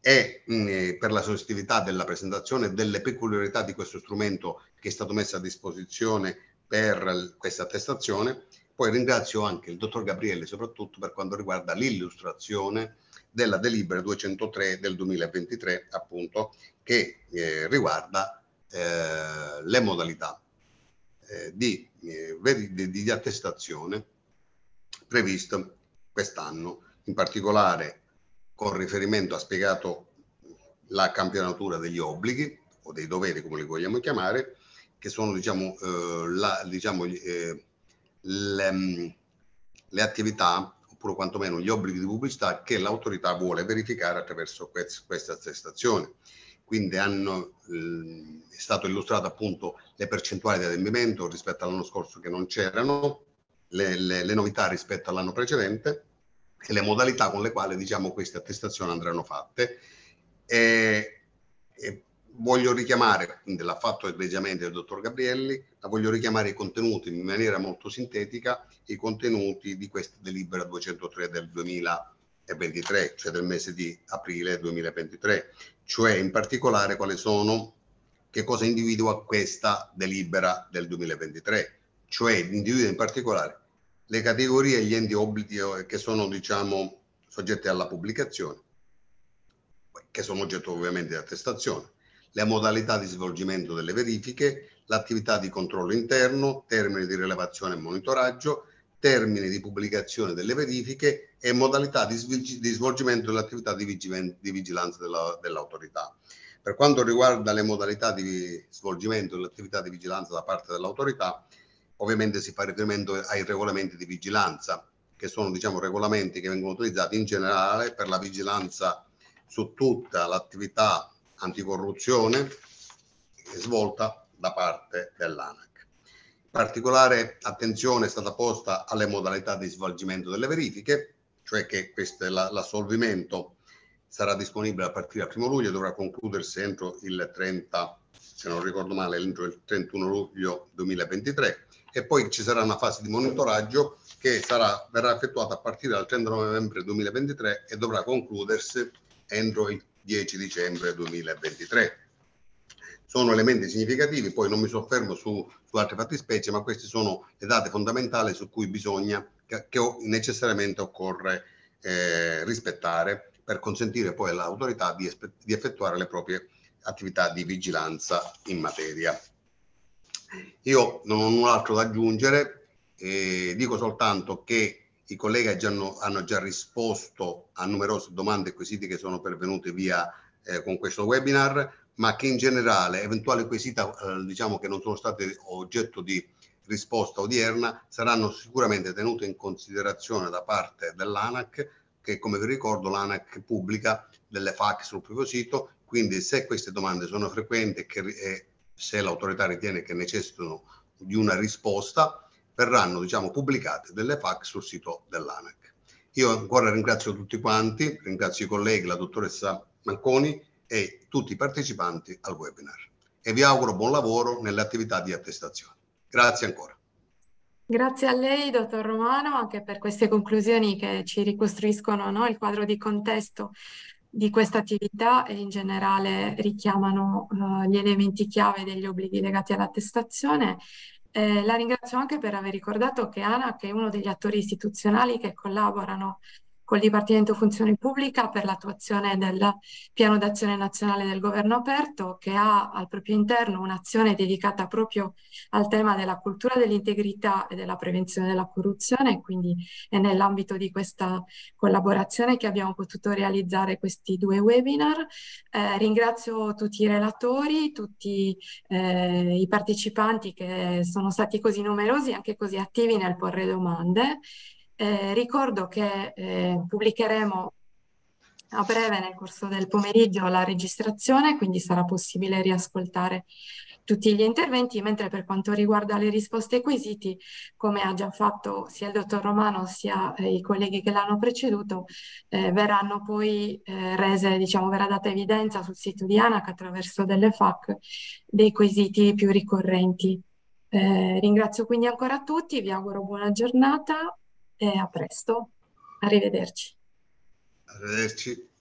e mh, mm, eh, per la soggettività della presentazione delle peculiarità di questo strumento che è stato messo a disposizione per questa attestazione. Poi ringrazio anche il dottor Gabriele soprattutto per quanto riguarda l'illustrazione della delibera 203 del 2023 appunto che eh, riguarda eh, le modalità eh, eh, di, di, di, attestazione previste quest'anno, in particolare con riferimento ha spiegato la campionatura degli obblighi o dei doveri, come li vogliamo chiamare, che sono diciamo, eh, la, diciamo le, mm, le attività oppure quantomeno gli obblighi di pubblicità che l'autorità vuole verificare attraverso questa attestazione quindi hanno, eh, è stato illustrato appunto le percentuali di adempimento rispetto all'anno scorso che non c'erano, le, le, le novità rispetto all'anno precedente e le modalità con le quali diciamo, queste attestazioni andranno fatte. E, e voglio richiamare, l'ha fatto egregiamente il dottor Gabrielli, ma voglio richiamare i contenuti in maniera molto sintetica, i contenuti di questa delibera 203 del 2020 23, cioè del mese di aprile 2023, cioè in particolare quali sono, che cosa individua questa delibera del 2023, cioè individua in particolare le categorie e gli enti obblighi eh, che sono diciamo soggetti alla pubblicazione, che sono oggetto ovviamente di attestazione, le modalità di svolgimento delle verifiche, l'attività di controllo interno, termini di rilevazione e monitoraggio, termine di pubblicazione delle verifiche e modalità di, svil- di svolgimento dell'attività di, vigil- di vigilanza della, dell'autorità. Per quanto riguarda le modalità di svolgimento dell'attività di vigilanza da parte dell'autorità, ovviamente si fa riferimento ai regolamenti di vigilanza, che sono diciamo, regolamenti che vengono utilizzati in generale per la vigilanza su tutta l'attività anticorruzione svolta da parte dell'ANA. Particolare attenzione è stata posta alle modalità di svolgimento delle verifiche, cioè che l'assolvimento sarà disponibile a partire dal 1 luglio e dovrà concludersi entro il 30, se non ricordo male, entro il 31 luglio 2023 e poi ci sarà una fase di monitoraggio che sarà, verrà effettuata a partire dal 30 novembre 2023 e dovrà concludersi entro il 10 dicembre 2023 sono elementi significativi, poi non mi soffermo su, su altre fattispecie, ma queste sono le date fondamentali su cui bisogna, che, che necessariamente occorre eh, rispettare per consentire poi all'autorità di, di effettuare le proprie attività di vigilanza in materia. Io non ho null'altro da aggiungere, eh, dico soltanto che i colleghi già hanno, hanno, già risposto a numerose domande e quesiti che sono pervenute via eh, con questo webinar ma che in generale eventuali quesiti eh, diciamo che non sono state oggetto di risposta odierna saranno sicuramente tenute in considerazione da parte dell'ANAC che come vi ricordo l'ANAC pubblica delle FAQ sul proprio sito, quindi se queste domande sono frequenti e, che, e se l'autorità ritiene che necessitano di una risposta, verranno diciamo, pubblicate delle FAQ sul sito dell'ANAC. Io ancora ringrazio tutti quanti, ringrazio i colleghi, la dottoressa Manconi e tutti i partecipanti al webinar. E vi auguro buon lavoro nelle attività di attestazione. Grazie ancora. Grazie a lei, dottor Romano, anche per queste conclusioni che ci ricostruiscono no, il quadro di contesto di questa attività e in generale richiamano uh, gli elementi chiave degli obblighi legati all'attestazione. Eh, la ringrazio anche per aver ricordato che ANAC è uno degli attori istituzionali che collaborano col Dipartimento Funzione Pubblica per l'attuazione del Piano d'Azione Nazionale del Governo Aperto, che ha al proprio interno un'azione dedicata proprio al tema della cultura dell'integrità e della prevenzione della corruzione, quindi è nell'ambito di questa collaborazione che abbiamo potuto realizzare questi due webinar. Eh, ringrazio tutti i relatori, tutti eh, i partecipanti che sono stati così numerosi e anche così attivi nel porre domande eh, ricordo che eh, pubblicheremo a breve nel corso del pomeriggio la registrazione, quindi sarà possibile riascoltare tutti gli interventi, mentre per quanto riguarda le risposte ai quesiti, come ha già fatto sia il dottor Romano sia eh, i colleghi che l'hanno preceduto, eh, verranno poi eh, rese, diciamo, verrà data evidenza sul sito di ANAC attraverso delle FAC dei quesiti più ricorrenti. Eh, ringrazio quindi ancora tutti, vi auguro buona giornata e a presto. Arrivederci. Arrivederci.